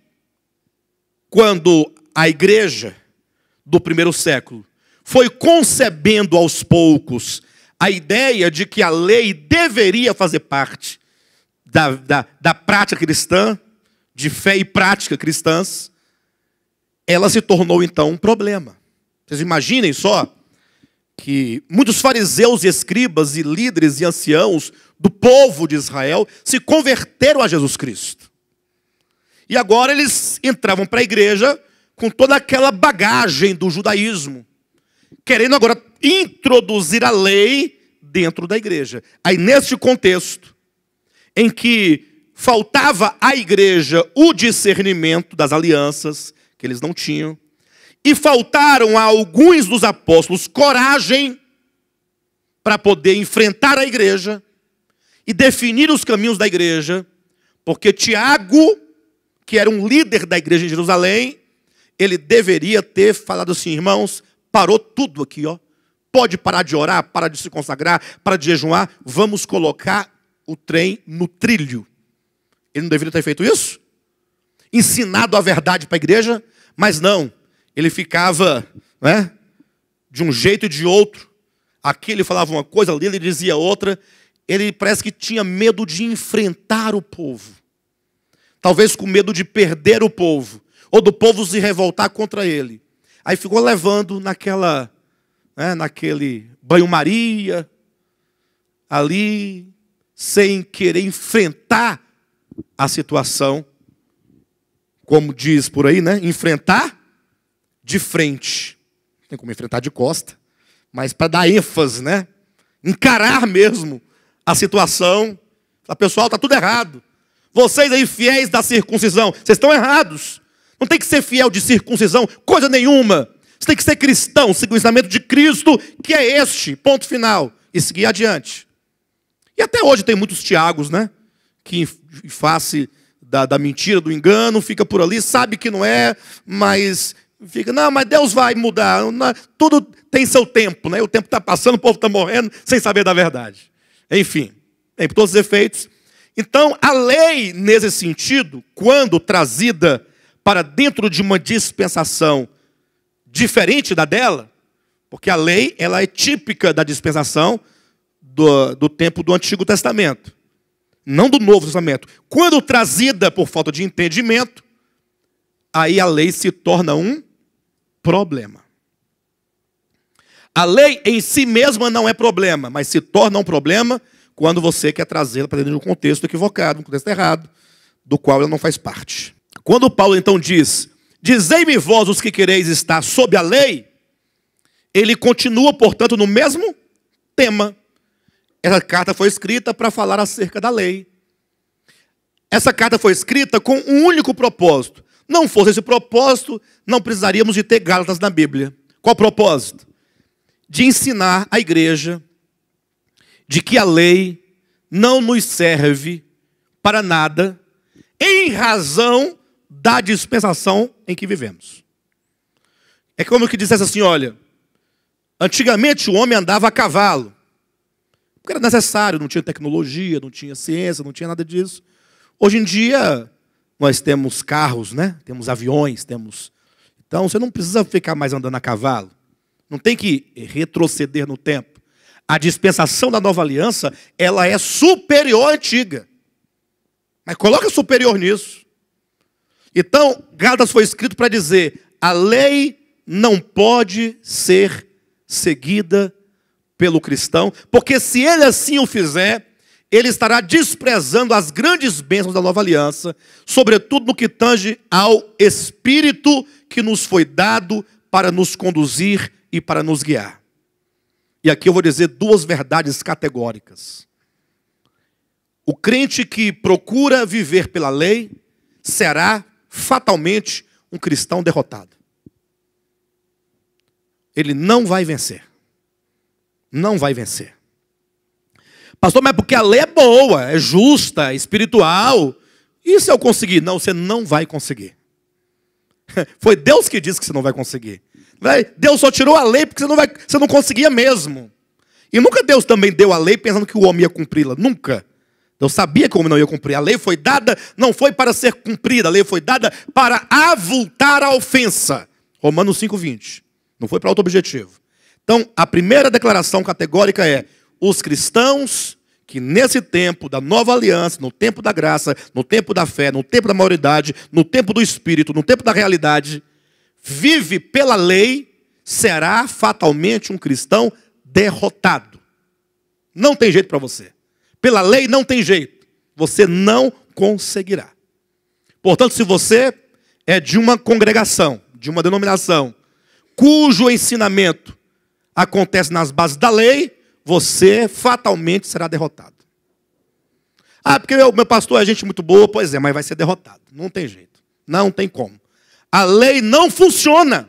quando a igreja do primeiro século foi concebendo aos poucos a ideia de que a lei deveria fazer parte da, da, da prática cristã, de fé e prática cristãs, ela se tornou então um problema. Vocês imaginem só que muitos fariseus e escribas e líderes e anciãos do povo de Israel se converteram a Jesus Cristo. E agora eles entravam para a igreja com toda aquela bagagem do judaísmo, querendo agora introduzir a lei dentro da igreja. Aí, neste contexto, em que faltava à igreja o discernimento das alianças, que eles não tinham, e faltaram a alguns dos apóstolos coragem para poder enfrentar a igreja e definir os caminhos da igreja, porque Tiago, que era um líder da igreja em Jerusalém, ele deveria ter falado assim, irmãos, parou tudo aqui, ó. Pode parar de orar, parar de se consagrar, parar de jejuar. Vamos colocar o trem no trilho. Ele não deveria ter feito isso? Ensinado a verdade para a igreja, mas não. Ele ficava, né? De um jeito e de outro. Aqui ele falava uma coisa, ali ele dizia outra. Ele parece que tinha medo de enfrentar o povo. Talvez com medo de perder o povo, ou do povo se revoltar contra ele. Aí ficou levando naquela, né, naquele banho-maria, ali, sem querer enfrentar a situação, como diz por aí, né? Enfrentar de frente. tem como enfrentar de costa, mas para dar ênfase, né? Encarar mesmo a situação. A pessoal, tá tudo errado. Vocês aí fiéis da circuncisão, vocês estão errados. Não tem que ser fiel de circuncisão, coisa nenhuma. Você tem que ser cristão, seguir o ensinamento de Cristo, que é este, ponto final, e seguir adiante. E até hoje tem muitos Tiagos, né? Que em face da, da mentira, do engano, fica por ali, sabe que não é, mas fica, não, mas Deus vai mudar. Tudo tem seu tempo, né? O tempo está passando, o povo está morrendo, sem saber da verdade. Enfim, em todos os efeitos. Então, a lei, nesse sentido, quando trazida para dentro de uma dispensação diferente da dela, porque a lei ela é típica da dispensação do, do tempo do Antigo Testamento, não do Novo Testamento. Quando trazida por falta de entendimento, aí a lei se torna um problema. A lei em si mesma não é problema, mas se torna um problema quando você quer trazê-la para dentro de um contexto equivocado, um contexto errado, do qual ela não faz parte. Quando Paulo então diz: Dizei-me vós os que quereis estar sob a lei, ele continua, portanto, no mesmo tema. Essa carta foi escrita para falar acerca da lei. Essa carta foi escrita com um único propósito. Não fosse esse propósito, não precisaríamos de ter Gálatas na Bíblia. Qual propósito? De ensinar a igreja de que a lei não nos serve para nada, em razão da dispensação em que vivemos. É como que dissesse assim: olha, antigamente o homem andava a cavalo, porque era necessário, não tinha tecnologia, não tinha ciência, não tinha nada disso. Hoje em dia, nós temos carros, né? temos aviões, temos. Então você não precisa ficar mais andando a cavalo, não tem que retroceder no tempo. A dispensação da nova aliança, ela é superior à antiga. Mas coloca superior nisso. Então, Gálatas foi escrito para dizer: a lei não pode ser seguida pelo cristão, porque se ele assim o fizer, ele estará desprezando as grandes bênçãos da nova aliança, sobretudo no que tange ao Espírito que nos foi dado para nos conduzir e para nos guiar. E aqui eu vou dizer duas verdades categóricas. O crente que procura viver pela lei será fatalmente um cristão derrotado. Ele não vai vencer. Não vai vencer. Pastor, mas é porque a lei é boa, é justa, é espiritual. E se eu conseguir? Não, você não vai conseguir. Foi Deus que disse que você não vai conseguir. Deus só tirou a lei porque você não, vai, você não conseguia mesmo. E nunca Deus também deu a lei pensando que o homem ia cumpri-la. Nunca. Deus sabia como não ia cumprir. A lei foi dada, não foi para ser cumprida, a lei foi dada para avultar a ofensa. Romanos 5,20. Não foi para outro objetivo. Então, a primeira declaração categórica é: os cristãos que nesse tempo da nova aliança, no tempo da graça, no tempo da fé, no tempo da maioridade, no tempo do espírito, no tempo da realidade, vive pela lei, será fatalmente um cristão derrotado. Não tem jeito para você. Pela lei não tem jeito. Você não conseguirá. Portanto, se você é de uma congregação, de uma denominação, cujo ensinamento acontece nas bases da lei, você fatalmente será derrotado. Ah, porque o meu pastor é gente muito boa, pois é, mas vai ser derrotado. Não tem jeito. Não tem como. A lei não funciona.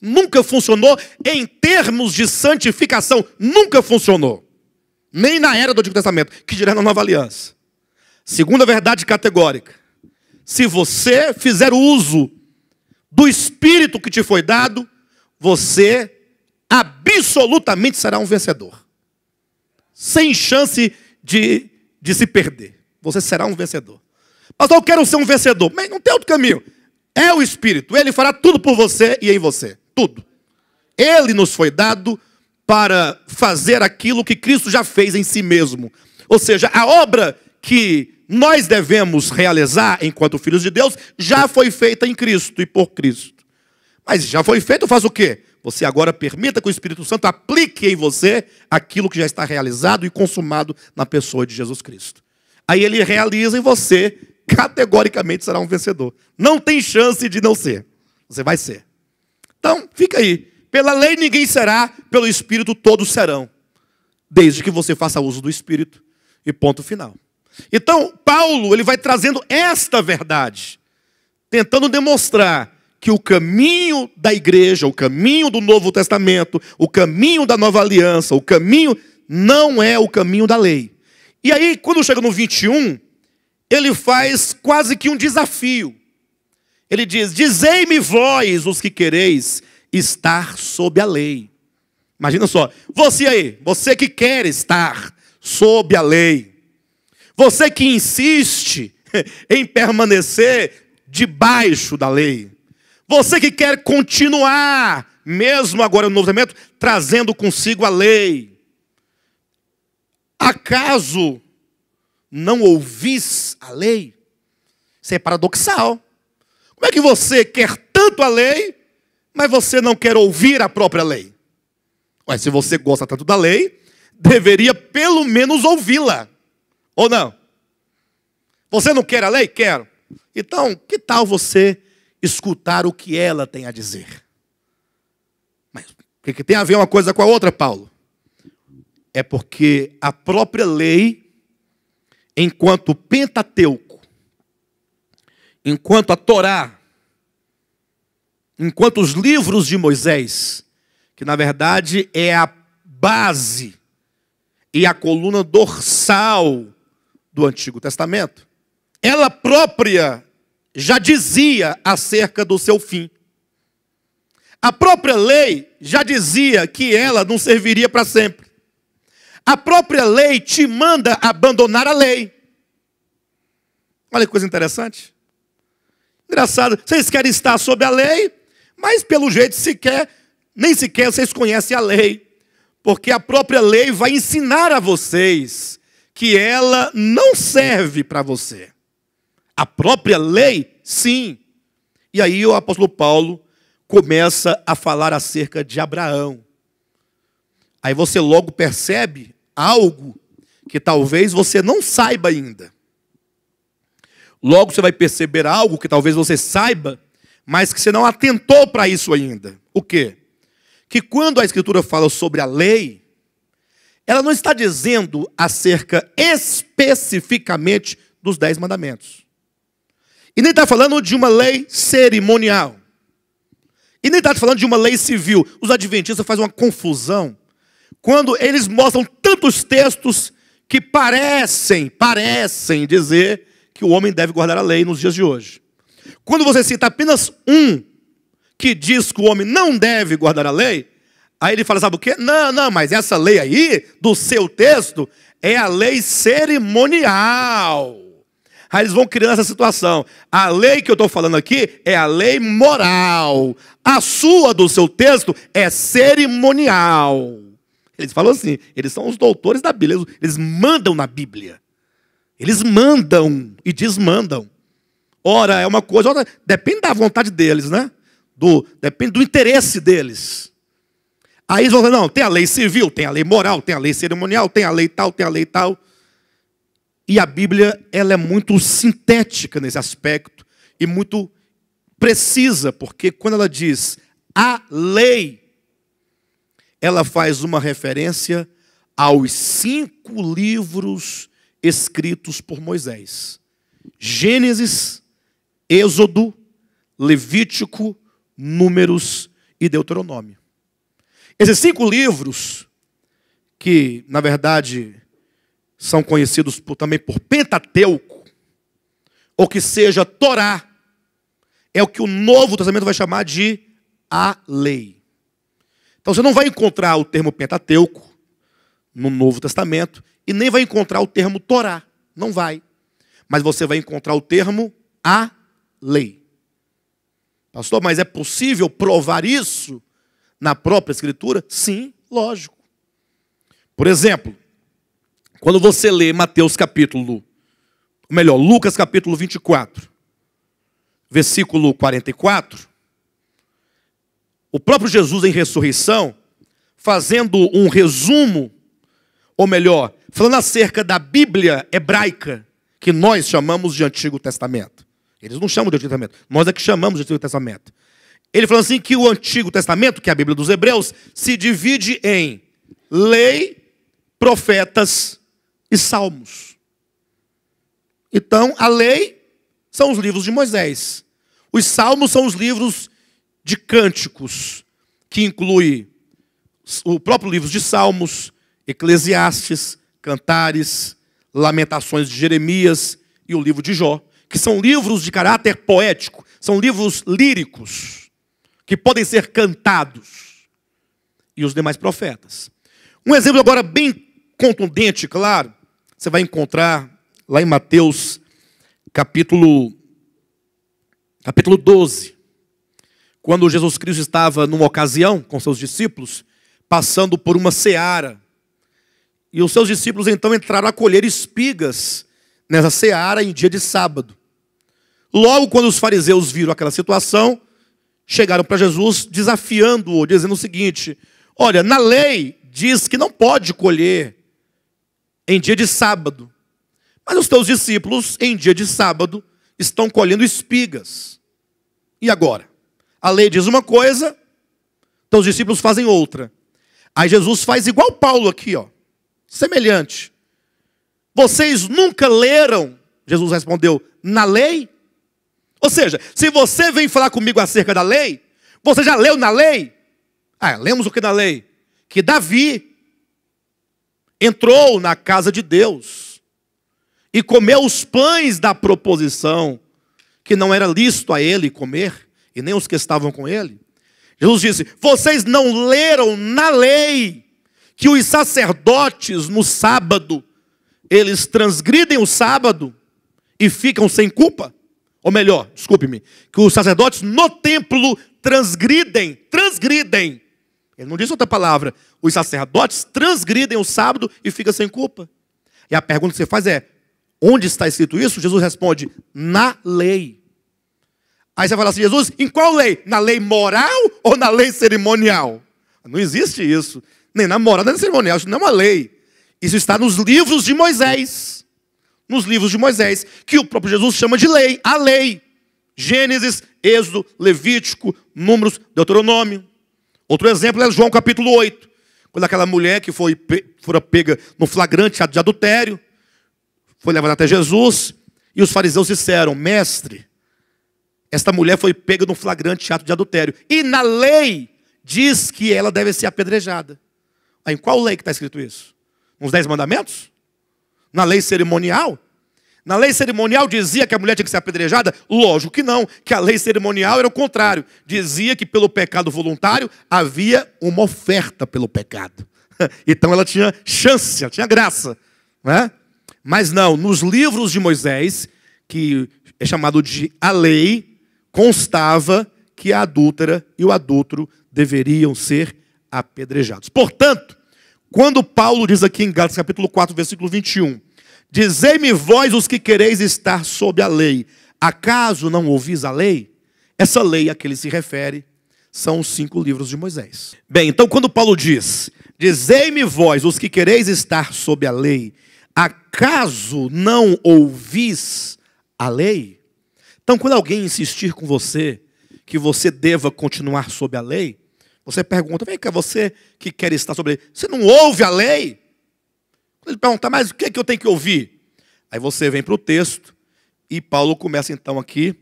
Nunca funcionou em termos de santificação. Nunca funcionou nem na era do Antigo Testamento, que dirá na Nova Aliança. Segunda verdade categórica: se você fizer uso do Espírito que te foi dado, você absolutamente será um vencedor. Sem chance de, de se perder. Você será um vencedor. Pastor, eu quero ser um vencedor. Mas não tem outro caminho. É o Espírito. Ele fará tudo por você e em você. Tudo. Ele nos foi dado para fazer aquilo que Cristo já fez em si mesmo. Ou seja, a obra que nós devemos realizar enquanto filhos de Deus já foi feita em Cristo e por Cristo. Mas já foi feito, faz o quê? Você agora permita que o Espírito Santo aplique em você aquilo que já está realizado e consumado na pessoa de Jesus Cristo. Aí ele realiza em você, categoricamente será um vencedor. Não tem chance de não ser. Você vai ser. Então, fica aí pela lei ninguém será, pelo Espírito todos serão, desde que você faça uso do Espírito. E ponto final. Então, Paulo, ele vai trazendo esta verdade, tentando demonstrar que o caminho da igreja, o caminho do Novo Testamento, o caminho da Nova Aliança, o caminho não é o caminho da lei. E aí, quando chega no 21, ele faz quase que um desafio. Ele diz: Dizei-me vós, os que quereis, estar sob a lei. Imagina só, você aí, você que quer estar sob a lei, você que insiste em permanecer debaixo da lei, você que quer continuar, mesmo agora no Novo trazendo consigo a lei, acaso não ouvis a lei? Isso é paradoxal. Como é que você quer tanto a lei mas você não quer ouvir a própria lei. Mas se você gosta tanto da lei, deveria pelo menos ouvi-la. Ou não? Você não quer a lei? Quero. Então, que tal você escutar o que ela tem a dizer? Mas o que tem a ver uma coisa com a outra, Paulo? É porque a própria lei, enquanto Pentateuco, enquanto a Torá, Enquanto os livros de Moisés, que na verdade é a base e a coluna dorsal do Antigo Testamento, ela própria já dizia acerca do seu fim. A própria lei já dizia que ela não serviria para sempre. A própria lei te manda abandonar a lei. Olha que coisa interessante. Engraçado, vocês querem estar sob a lei? Mas pelo jeito sequer, nem sequer vocês conhecem a lei, porque a própria lei vai ensinar a vocês que ela não serve para você. A própria lei, sim. E aí o apóstolo Paulo começa a falar acerca de Abraão. Aí você logo percebe algo que talvez você não saiba ainda. Logo você vai perceber algo que talvez você saiba, mas que você não atentou para isso ainda. O quê? Que quando a Escritura fala sobre a lei, ela não está dizendo acerca especificamente dos dez mandamentos. E nem está falando de uma lei cerimonial. E nem está falando de uma lei civil. Os adventistas fazem uma confusão quando eles mostram tantos textos que parecem, parecem dizer que o homem deve guardar a lei nos dias de hoje. Quando você cita apenas um que diz que o homem não deve guardar a lei, aí ele fala: sabe o quê? Não, não, mas essa lei aí, do seu texto, é a lei cerimonial. Aí eles vão criando essa situação. A lei que eu estou falando aqui é a lei moral. A sua do seu texto é cerimonial. Eles falam assim: eles são os doutores da Bíblia, eles mandam na Bíblia. Eles mandam e desmandam. Ora, é uma coisa, ora, depende da vontade deles, né? Do, depende do interesse deles. Aí eles vão dizer, não, tem a lei civil, tem a lei moral, tem a lei cerimonial, tem a lei tal, tem a lei tal. E a Bíblia, ela é muito sintética nesse aspecto e muito precisa, porque quando ela diz a lei, ela faz uma referência aos cinco livros escritos por Moisés: Gênesis, Êxodo, Levítico, Números e Deuteronômio. Esses cinco livros, que na verdade são conhecidos por, também por Pentateuco, ou que seja Torá, é o que o Novo Testamento vai chamar de a lei. Então você não vai encontrar o termo Pentateuco no Novo Testamento e nem vai encontrar o termo Torá, não vai. Mas você vai encontrar o termo a lei. Pastor, mas é possível provar isso na própria Escritura? Sim, lógico. Por exemplo, quando você lê Mateus capítulo, melhor, Lucas capítulo 24, versículo 44, o próprio Jesus em ressurreição, fazendo um resumo, ou melhor, falando acerca da Bíblia hebraica, que nós chamamos de Antigo Testamento. Eles não chamam de Antigo Testamento. Nós é que chamamos de Antigo Testamento. Ele falou assim que o Antigo Testamento, que é a Bíblia dos Hebreus, se divide em lei, profetas e salmos. Então, a lei são os livros de Moisés. Os salmos são os livros de cânticos, que inclui o próprio livro de Salmos, Eclesiastes, Cantares, Lamentações de Jeremias e o livro de Jó que são livros de caráter poético, são livros líricos, que podem ser cantados, e os demais profetas. Um exemplo agora bem contundente, claro, você vai encontrar lá em Mateus capítulo capítulo 12, quando Jesus Cristo estava numa ocasião com seus discípulos, passando por uma seara. E os seus discípulos então entraram a colher espigas nessa seara em dia de sábado. Logo, quando os fariseus viram aquela situação, chegaram para Jesus desafiando-o, dizendo o seguinte: Olha, na lei diz que não pode colher em dia de sábado, mas os teus discípulos, em dia de sábado, estão colhendo espigas. E agora? A lei diz uma coisa, então os discípulos fazem outra. Aí Jesus faz igual Paulo aqui, ó, semelhante. Vocês nunca leram, Jesus respondeu, na lei? Ou seja, se você vem falar comigo acerca da lei, você já leu na lei? Ah, lemos o que na lei? Que Davi entrou na casa de Deus e comeu os pães da proposição, que não era lícito a ele comer, e nem os que estavam com ele. Jesus disse: Vocês não leram na lei que os sacerdotes no sábado, eles transgridem o sábado e ficam sem culpa? ou melhor, desculpe-me, que os sacerdotes no templo transgridem, transgridem. Ele não diz outra palavra. Os sacerdotes transgridem o sábado e fica sem culpa. E a pergunta que você faz é: onde está escrito isso? Jesus responde: na lei. Aí você fala assim, Jesus, em qual lei? Na lei moral ou na lei cerimonial? Não existe isso. Nem na moral, nem na cerimonial. Isso não é uma lei. Isso está nos livros de Moisés nos livros de Moisés, que o próprio Jesus chama de lei, a lei. Gênesis, Êxodo, Levítico, Números, Deuteronômio. Outro exemplo é João capítulo 8, quando aquela mulher que foi fora pega no flagrante de adultério, foi levada até Jesus, e os fariseus disseram: Mestre, esta mulher foi pega no flagrante ato de adultério. E na lei diz que ela deve ser apedrejada. Aí, em qual lei que está escrito isso? Nos dez mandamentos? na lei cerimonial? Na lei cerimonial dizia que a mulher tinha que ser apedrejada? Lógico que não, que a lei cerimonial era o contrário. Dizia que pelo pecado voluntário havia uma oferta pelo pecado. Então ela tinha chance, ela tinha graça. Né? Mas não, nos livros de Moisés, que é chamado de a lei, constava que a adúltera e o adúltero deveriam ser apedrejados. Portanto, quando Paulo diz aqui em Gálatas capítulo 4, versículo 21, Dizei-me vós os que quereis estar sob a lei, acaso não ouvis a lei? Essa lei a que ele se refere são os cinco livros de Moisés. Bem, então quando Paulo diz, Dizei-me vós os que quereis estar sob a lei, acaso não ouvis a lei? Então, quando alguém insistir com você que você deva continuar sob a lei, você pergunta, vem cá, você que quer estar sobre ele, você não ouve a lei? Quando ele pergunta, mas o que, é que eu tenho que ouvir? Aí você vem para o texto e Paulo começa então aqui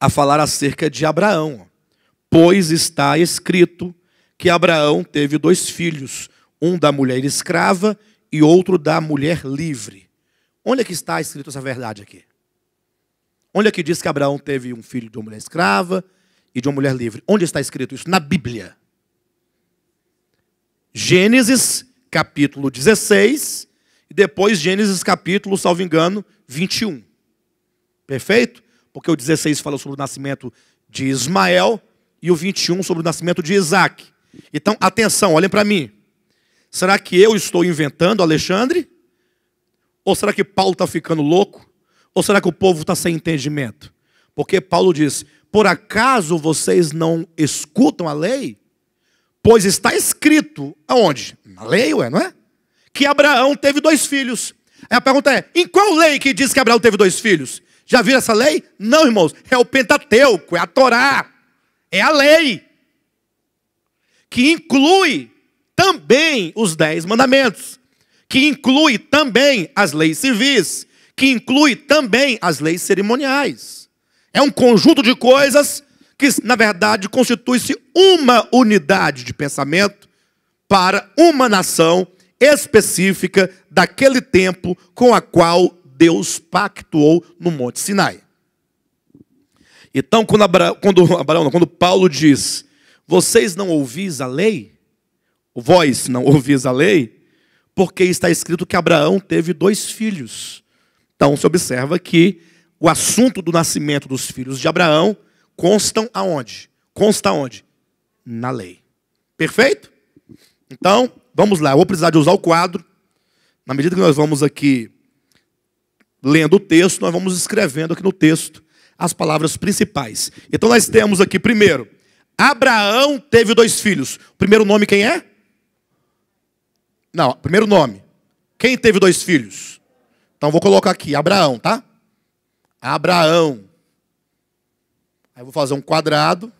a falar acerca de Abraão. Pois está escrito que Abraão teve dois filhos, um da mulher escrava e outro da mulher livre. Onde é que está escrito essa verdade aqui? Onde é que diz que Abraão teve um filho de uma mulher escrava e de uma mulher livre. Onde está escrito isso? Na Bíblia. Gênesis capítulo 16 e depois Gênesis capítulo, salvo engano, 21. Perfeito? Porque o 16 fala sobre o nascimento de Ismael e o 21 sobre o nascimento de Isaac. Então, atenção, olhem para mim. Será que eu estou inventando, Alexandre? Ou será que Paulo está ficando louco? Ou será que o povo está sem entendimento? Porque Paulo diz: por acaso vocês não escutam a lei? Pois está escrito, aonde? Na lei, ué, não é? Que Abraão teve dois filhos. Aí a pergunta é: em qual lei que diz que Abraão teve dois filhos? Já viram essa lei? Não, irmãos. É o Pentateuco, é a Torá, é a lei, que inclui também os dez mandamentos, que inclui também as leis civis, que inclui também as leis cerimoniais. É um conjunto de coisas que, na verdade, constitui-se uma unidade de pensamento para uma nação específica daquele tempo com a qual Deus pactuou no Monte Sinai. Então, quando, quando, Abraão, quando Paulo diz, vocês não ouvis a lei, vós não ouvis a lei, porque está escrito que Abraão teve dois filhos. Então, se observa que o assunto do nascimento dos filhos de Abraão constam aonde? Consta onde? Na lei. Perfeito? Então, vamos lá. Eu vou precisar de usar o quadro. Na medida que nós vamos aqui lendo o texto, nós vamos escrevendo aqui no texto as palavras principais. Então nós temos aqui primeiro, Abraão teve dois filhos. Primeiro nome quem é? Não, primeiro nome. Quem teve dois filhos? Então vou colocar aqui Abraão, tá? Abraão. Aí vou fazer um quadrado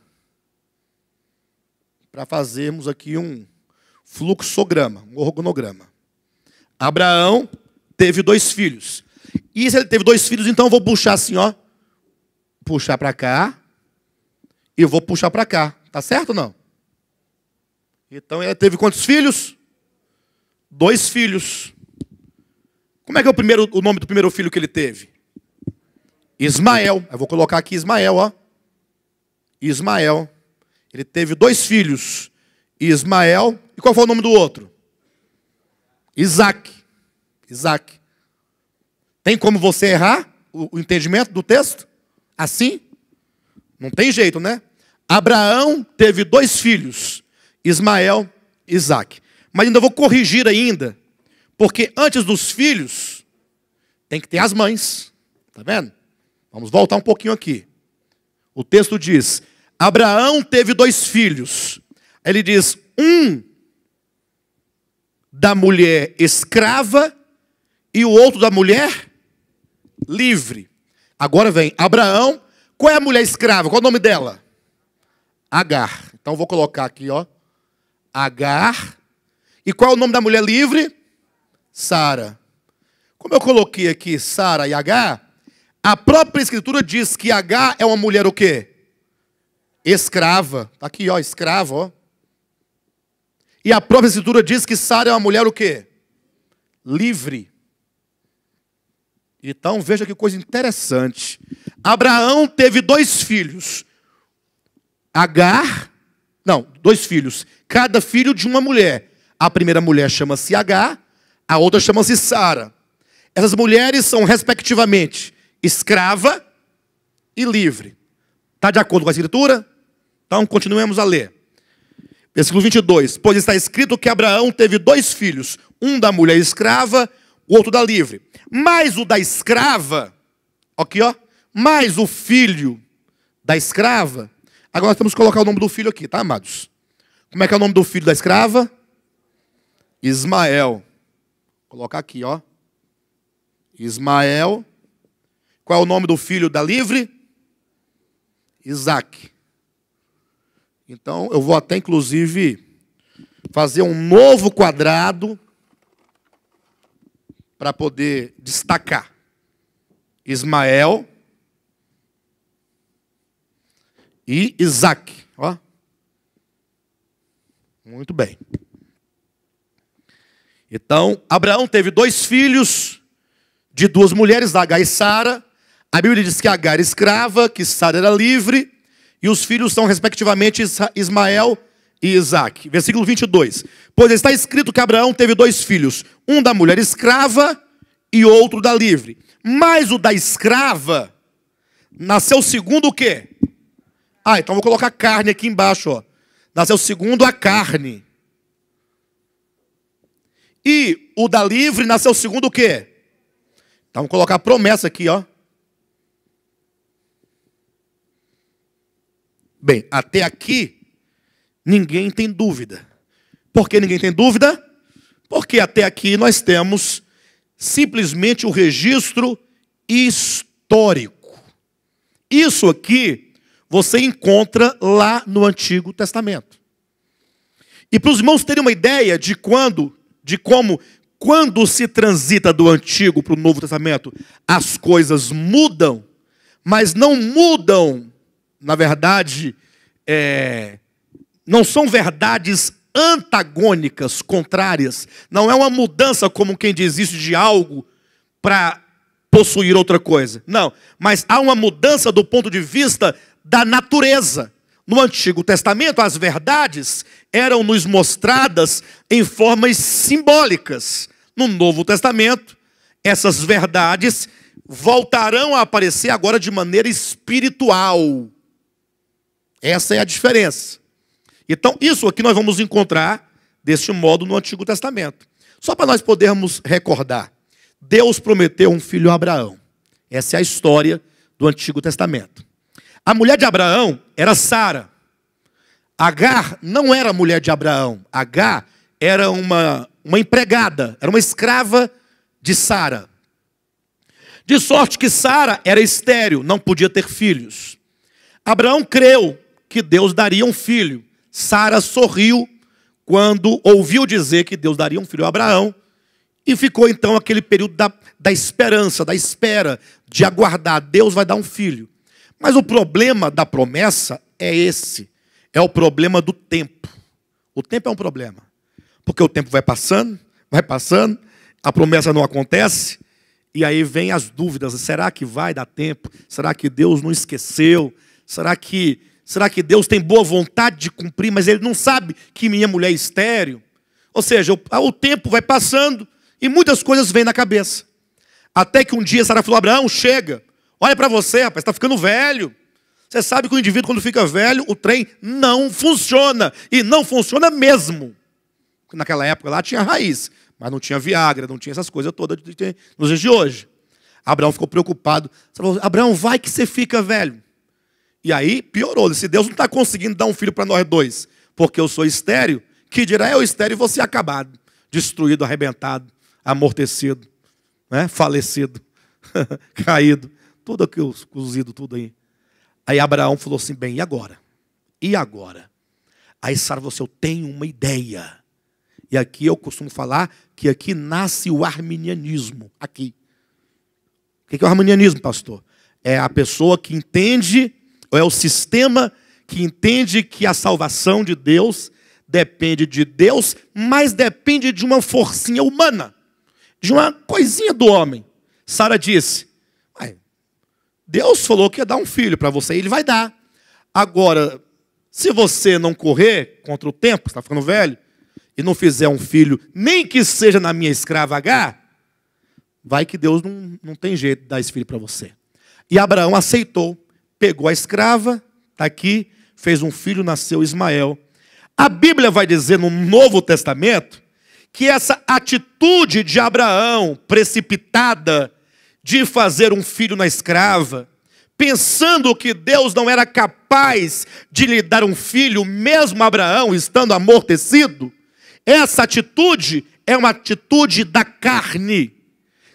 para fazermos aqui um fluxograma, um organograma. Abraão teve dois filhos. E se ele teve dois filhos, então eu vou puxar assim, ó. Puxar para cá e vou puxar para cá. Tá certo ou não? Então ele teve quantos filhos? Dois filhos. Como é que é o primeiro o nome do primeiro filho que ele teve? Ismael, eu vou colocar aqui Ismael, ó. Ismael, ele teve dois filhos, Ismael, e qual foi o nome do outro? Isaac. Isaac. Tem como você errar o, entendimento do texto? Assim? Não tem jeito, né? Abraão teve dois filhos, Ismael e Isaac. Mas ainda vou corrigir ainda, porque antes dos filhos, tem que ter as mães. Tá vendo? Vamos voltar um pouquinho aqui. O texto diz: Abraão teve dois filhos. Ele diz: um da mulher escrava e o outro da mulher livre. Agora vem Abraão. Qual é a mulher escrava? Qual é o nome dela? Agar. Então vou colocar aqui, ó. Agar. E qual é o nome da mulher livre? Sara. Como eu coloquei aqui Sara e Agar, a própria escritura diz que H é uma mulher o quê? Escrava. Tá aqui, ó, escrava, ó. E a própria escritura diz que Sara é uma mulher o quê? Livre. Então veja que coisa interessante. Abraão teve dois filhos. Agar, não, dois filhos. Cada filho de uma mulher. A primeira mulher chama-se Agar, a outra chama-se Sara. Essas mulheres são, respectivamente, escrava e livre. Está de acordo com a Escritura? Então continuemos a ler. Versículo 22. Pois está escrito que Abraão teve dois filhos, um da mulher escrava, o outro da livre. Mas o da escrava, aqui ó, mais o filho da escrava. Agora temos que colocar o nome do filho aqui, tá, amados? Como é que é o nome do filho da escrava? Ismael. Vou colocar aqui, ó. Ismael qual é o nome do filho da livre? Isaac. Então, eu vou até, inclusive, fazer um novo quadrado para poder destacar. Ismael e Isaac. Ó. Muito bem. Então, Abraão teve dois filhos de duas mulheres, Agar e Sara. A Bíblia diz que Agar é escrava, que Sara era livre, e os filhos são respectivamente Ismael e Isaac. Versículo 22. Pois está escrito que Abraão teve dois filhos, um da mulher escrava e outro da livre. Mas o da escrava nasceu segundo o quê? Ah, então vou colocar carne aqui embaixo, ó. Nasceu segundo a carne. E o da livre nasceu segundo o quê? Então vou colocar promessa aqui, ó. Bem, até aqui ninguém tem dúvida. Por que ninguém tem dúvida? Porque até aqui nós temos simplesmente o registro histórico. Isso aqui você encontra lá no Antigo Testamento. E para os irmãos terem uma ideia de quando, de como, quando se transita do Antigo para o Novo Testamento, as coisas mudam, mas não mudam na verdade, é, não são verdades antagônicas, contrárias. Não é uma mudança, como quem diz isso, de algo para possuir outra coisa. Não, mas há uma mudança do ponto de vista da natureza. No Antigo Testamento, as verdades eram nos mostradas em formas simbólicas. No Novo Testamento, essas verdades voltarão a aparecer agora de maneira espiritual. Essa é a diferença. Então, isso aqui nós vamos encontrar deste modo no Antigo Testamento. Só para nós podermos recordar, Deus prometeu um filho a Abraão. Essa é a história do Antigo Testamento. A mulher de Abraão era Sara. Agar não era mulher de Abraão. Agar era uma, uma empregada, era uma escrava de Sara. De sorte que Sara era estéril, não podia ter filhos. Abraão creu que Deus daria um filho. Sara sorriu quando ouviu dizer que Deus daria um filho a Abraão. E ficou então aquele período da, da esperança, da espera, de aguardar. Deus vai dar um filho. Mas o problema da promessa é esse: é o problema do tempo. O tempo é um problema. Porque o tempo vai passando, vai passando, a promessa não acontece, e aí vem as dúvidas: será que vai dar tempo? Será que Deus não esqueceu? Será que Será que Deus tem boa vontade de cumprir, mas ele não sabe que minha mulher é estéreo? Ou seja, o, o tempo vai passando e muitas coisas vêm na cabeça. Até que um dia Sara falou: Abraão, chega, olha para você, rapaz, está ficando velho. Você sabe que o indivíduo, quando fica velho, o trem não funciona. E não funciona mesmo. Naquela época lá tinha raiz, mas não tinha Viagra, não tinha essas coisas todas nos dias de hoje. Abraão ficou preocupado. Falou, Abraão, vai que você fica velho. E aí piorou. Se Deus não está conseguindo dar um filho para nós dois, porque eu sou estéreo, que dirá eu estéreo e você acabado, destruído, arrebentado, amortecido, né? falecido, caído, tudo aquilo, cozido, tudo aí. Aí Abraão falou assim: bem, e agora? E agora? Aí Sara falou assim: eu tenho uma ideia. E aqui eu costumo falar que aqui nasce o arminianismo. Aqui. O que é o arminianismo, pastor? É a pessoa que entende ou é o sistema que entende que a salvação de Deus depende de Deus, mas depende de uma forcinha humana, de uma coisinha do homem. Sara disse: Deus falou que ia dar um filho para você, e ele vai dar. Agora, se você não correr contra o tempo, está ficando velho, e não fizer um filho, nem que seja na minha escrava H, vai que Deus não, não tem jeito de dar esse filho para você. E Abraão aceitou pegou a escrava, está aqui, fez um filho, nasceu Ismael. A Bíblia vai dizer no Novo Testamento que essa atitude de Abraão, precipitada, de fazer um filho na escrava, pensando que Deus não era capaz de lhe dar um filho, mesmo Abraão estando amortecido, essa atitude é uma atitude da carne.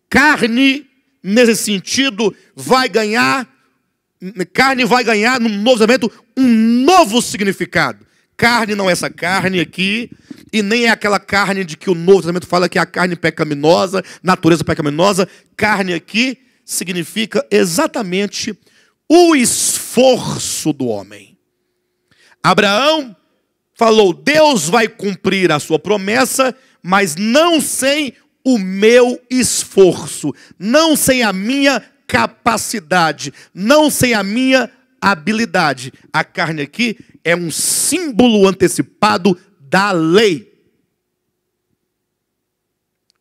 Carne, nesse sentido, vai ganhar carne vai ganhar no Novo Testamento um novo significado. Carne não é essa carne aqui, e nem é aquela carne de que o Novo Testamento fala que é a carne pecaminosa, natureza pecaminosa. Carne aqui significa exatamente o esforço do homem. Abraão falou: Deus vai cumprir a sua promessa, mas não sem o meu esforço, não sem a minha capacidade, não sem a minha habilidade. A carne aqui é um símbolo antecipado da lei.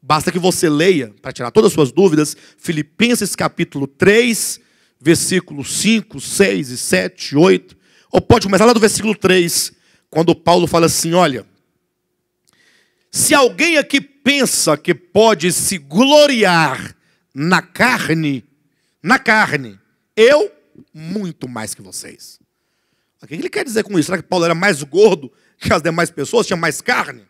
Basta que você leia, para tirar todas as suas dúvidas, Filipenses capítulo 3, versículos 5, 6 e 7, 8. Ou pode começar lá do versículo 3, quando Paulo fala assim: olha, se alguém aqui pensa que pode se gloriar na carne, na carne. Eu, muito mais que vocês. O que ele quer dizer com isso? Será que Paulo era mais gordo que as demais pessoas? Tinha mais carne?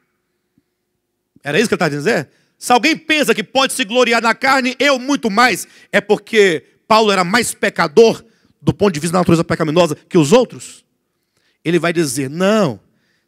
Era isso que ele está dizendo? Se alguém pensa que pode se gloriar na carne, eu muito mais. É porque Paulo era mais pecador do ponto de vista da natureza pecaminosa que os outros? Ele vai dizer: não.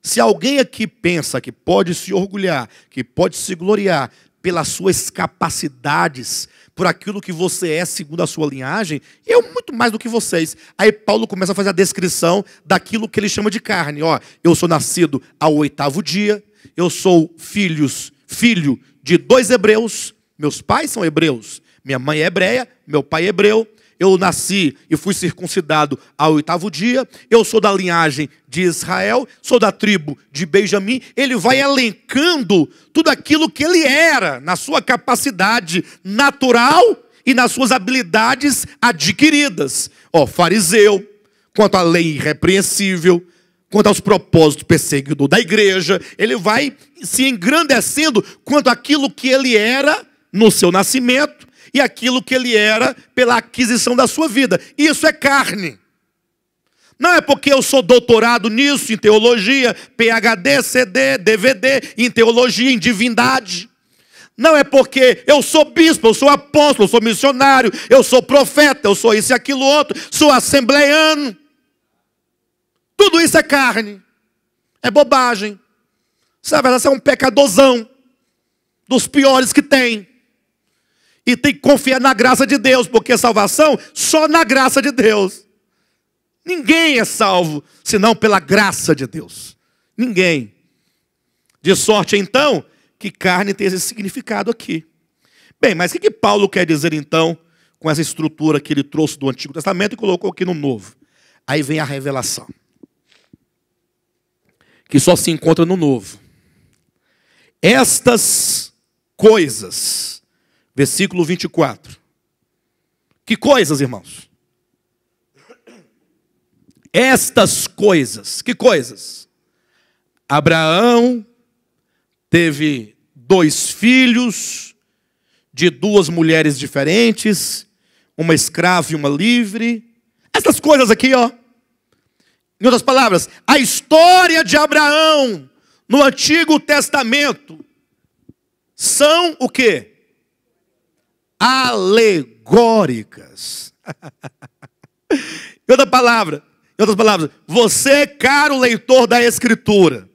Se alguém aqui pensa que pode se orgulhar, que pode se gloriar pelas suas capacidades, por aquilo que você é, segundo a sua linhagem, eu muito mais do que vocês. Aí Paulo começa a fazer a descrição daquilo que ele chama de carne. Ó, eu sou nascido ao oitavo dia, eu sou filhos, filho de dois hebreus, meus pais são hebreus, minha mãe é hebreia, meu pai é hebreu, eu nasci e fui circuncidado ao oitavo dia, eu sou da linhagem de Israel, sou da tribo de Benjamim. Ele vai elencando tudo aquilo que ele era, na sua capacidade natural e nas suas habilidades adquiridas. Ó, oh, fariseu, quanto à lei irrepreensível, quanto aos propósitos perseguidor da igreja, ele vai se engrandecendo quanto àquilo que ele era no seu nascimento e aquilo que ele era pela aquisição da sua vida. Isso é carne. Não é porque eu sou doutorado nisso, em teologia, PhD, CD, DVD, em teologia, em divindade. Não é porque eu sou bispo, eu sou apóstolo, eu sou missionário, eu sou profeta, eu sou isso e aquilo outro, sou assembleiano. Tudo isso é carne, é bobagem. Sabe, você é um pecadorzão, dos piores que tem. E tem que confiar na graça de Deus, porque salvação só na graça de Deus. Ninguém é salvo senão pela graça de Deus. Ninguém. De sorte, então, que carne tem esse significado aqui. Bem, mas o que Paulo quer dizer, então, com essa estrutura que ele trouxe do Antigo Testamento e colocou aqui no Novo? Aí vem a revelação, que só se encontra no Novo. Estas coisas versículo 24. Que coisas, irmãos? Estas coisas, que coisas? Abraão teve dois filhos de duas mulheres diferentes, uma escrava e uma livre. Essas coisas aqui, ó. Em outras palavras, a história de Abraão no Antigo Testamento são o que? alegóricas. outra palavra, outras palavras, você, caro leitor da Escritura,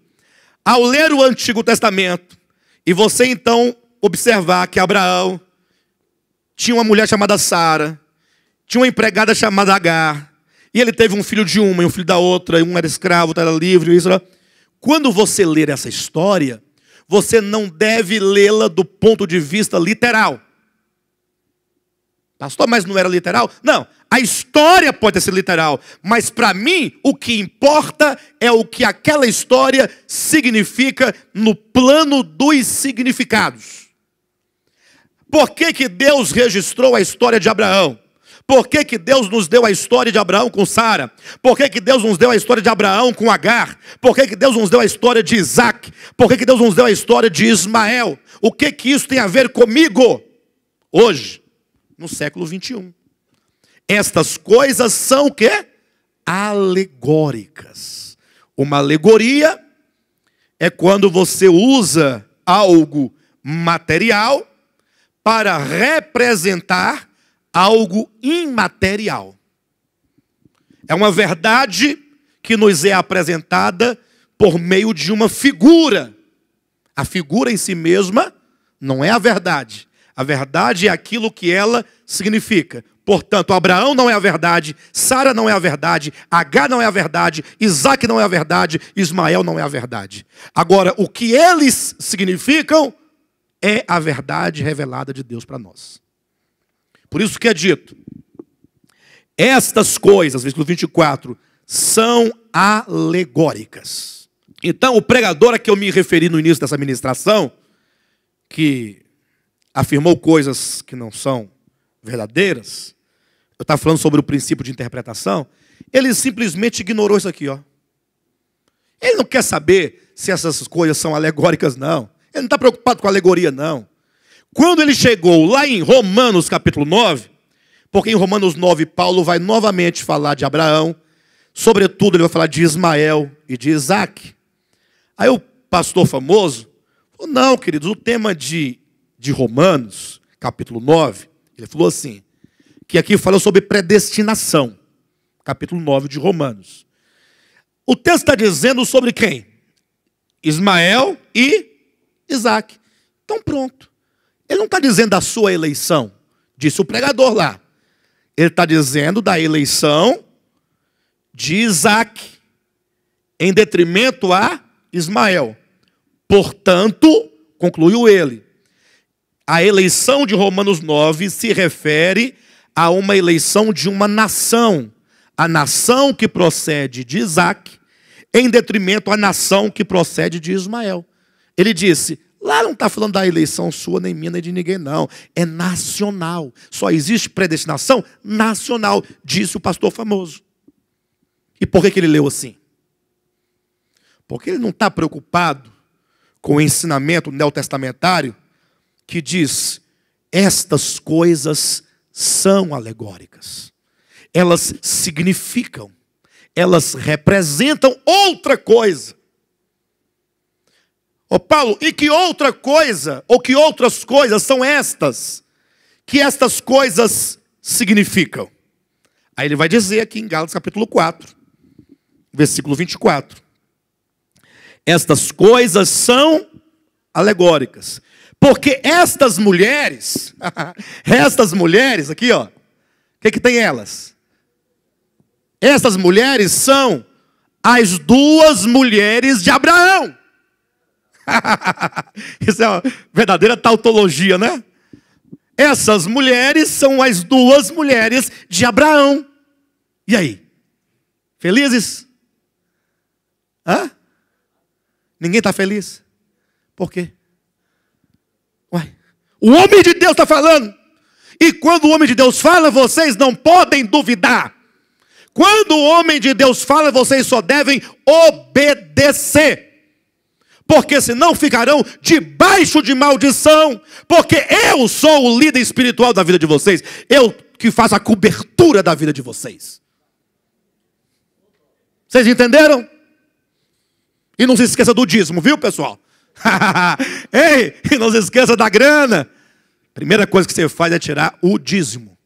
ao ler o Antigo Testamento, e você então observar que Abraão tinha uma mulher chamada Sara, tinha uma empregada chamada Agar, e ele teve um filho de uma e um filho da outra, e um era escravo, outro era livre, isso era... Né? Quando você ler essa história, você não deve lê-la do ponto de vista literal. Pastor, mas não era literal? Não, a história pode ser literal, mas para mim o que importa é o que aquela história significa no plano dos significados. Por que, que Deus registrou a história de Abraão? Por que, que, Deus nos deu a história de Abraão com Sara? Por que, que, Deus nos deu a história de Abraão com Agar? Por que, que Deus nos deu a história de Isaac? Por que, Deus nos deu a história de Ismael? O que, que isso tem a ver comigo hoje? no século 21. Estas coisas são o quê? Alegóricas. Uma alegoria é quando você usa algo material para representar algo imaterial. É uma verdade que nos é apresentada por meio de uma figura. A figura em si mesma não é a verdade, a verdade é aquilo que ela significa. Portanto, Abraão não é a verdade, Sara não é a verdade, H não é a verdade, Isaac não é a verdade, Ismael não é a verdade. Agora, o que eles significam é a verdade revelada de Deus para nós. Por isso que é dito: estas coisas, versículo 24, são alegóricas. Então, o pregador a que eu me referi no início dessa ministração, que afirmou coisas que não são verdadeiras, eu estava falando sobre o princípio de interpretação, ele simplesmente ignorou isso aqui. Ó. Ele não quer saber se essas coisas são alegóricas, não. Ele não está preocupado com alegoria, não. Quando ele chegou lá em Romanos capítulo 9, porque em Romanos 9 Paulo vai novamente falar de Abraão, sobretudo ele vai falar de Ismael e de Isaac. Aí o pastor famoso falou: não, queridos, o tema de de Romanos, capítulo 9, ele falou assim, que aqui fala sobre predestinação, capítulo 9 de Romanos. O texto está dizendo sobre quem? Ismael e Isaac. Então pronto. Ele não está dizendo da sua eleição, disse o pregador lá. Ele está dizendo da eleição de Isaac, em detrimento a Ismael. Portanto, concluiu ele, a eleição de Romanos 9 se refere a uma eleição de uma nação, a nação que procede de Isaac, em detrimento à nação que procede de Ismael. Ele disse: lá não está falando da eleição sua, nem minha, nem de ninguém, não. É nacional. Só existe predestinação nacional, disse o pastor famoso. E por que, que ele leu assim? Porque ele não está preocupado com o ensinamento neotestamentário que diz: estas coisas são alegóricas, elas significam, elas representam outra coisa. Ô oh, Paulo, e que outra coisa, ou que outras coisas são estas, que estas coisas significam? Aí ele vai dizer aqui em Gálatas capítulo 4, versículo 24. Estas coisas são alegóricas. Porque estas mulheres, estas mulheres aqui, ó, o que, que tem elas? Estas mulheres são as duas mulheres de Abraão. Isso é uma verdadeira tautologia, né? Essas mulheres são as duas mulheres de Abraão. E aí? Felizes? Hã? Ninguém está feliz? Por quê? O homem de Deus está falando. E quando o homem de Deus fala, vocês não podem duvidar. Quando o homem de Deus fala, vocês só devem obedecer. Porque senão ficarão debaixo de maldição. Porque eu sou o líder espiritual da vida de vocês. Eu que faço a cobertura da vida de vocês. Vocês entenderam? E não se esqueça do dízimo, viu, pessoal? Ei, não se esqueça da grana. Primeira coisa que você faz é tirar o dízimo.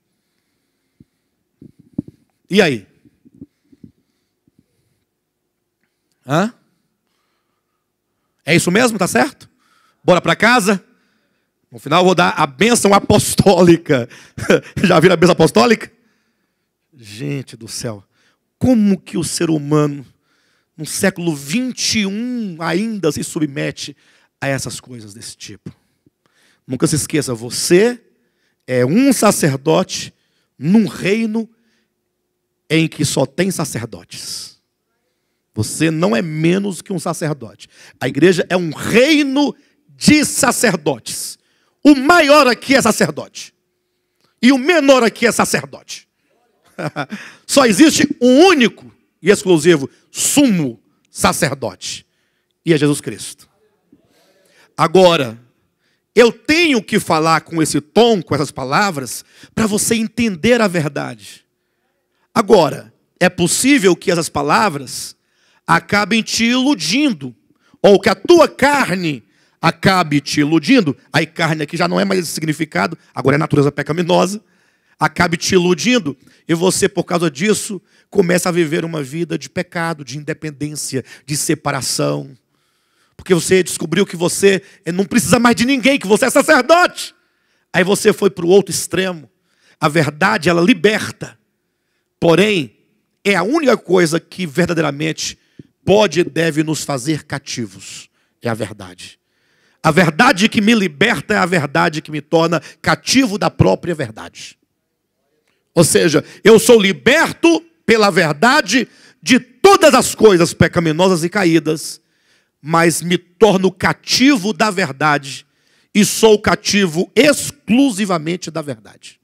E aí? Hã? É isso mesmo, tá certo? Bora para casa? No final eu vou dar a bênção apostólica. Já viram a bênção apostólica? Gente do céu, como que o ser humano no século 21 ainda se submete a essas coisas desse tipo. Nunca se esqueça, você é um sacerdote num reino em que só tem sacerdotes. Você não é menos que um sacerdote. A igreja é um reino de sacerdotes. O maior aqui é sacerdote. E o menor aqui é sacerdote. Só existe um único e exclusivo sumo sacerdote, e é Jesus Cristo. Agora, eu tenho que falar com esse tom, com essas palavras, para você entender a verdade. Agora, é possível que essas palavras acabem te iludindo, ou que a tua carne acabe te iludindo. Aí, carne aqui já não é mais esse significado, agora é natureza pecaminosa acabe te iludindo e você, por causa disso, começa a viver uma vida de pecado, de independência, de separação. Porque você descobriu que você eh, não precisa mais de ninguém, que você é sacerdote. Aí você foi para o outro extremo. A verdade, ela liberta. Porém, é a única coisa que verdadeiramente pode e deve nos fazer cativos. É a verdade. A verdade que me liberta é a verdade que me torna cativo da própria verdade. Ou seja, eu sou liberto pela verdade de todas as coisas pecaminosas e caídas, mas me torno cativo da verdade e sou cativo exclusivamente da verdade.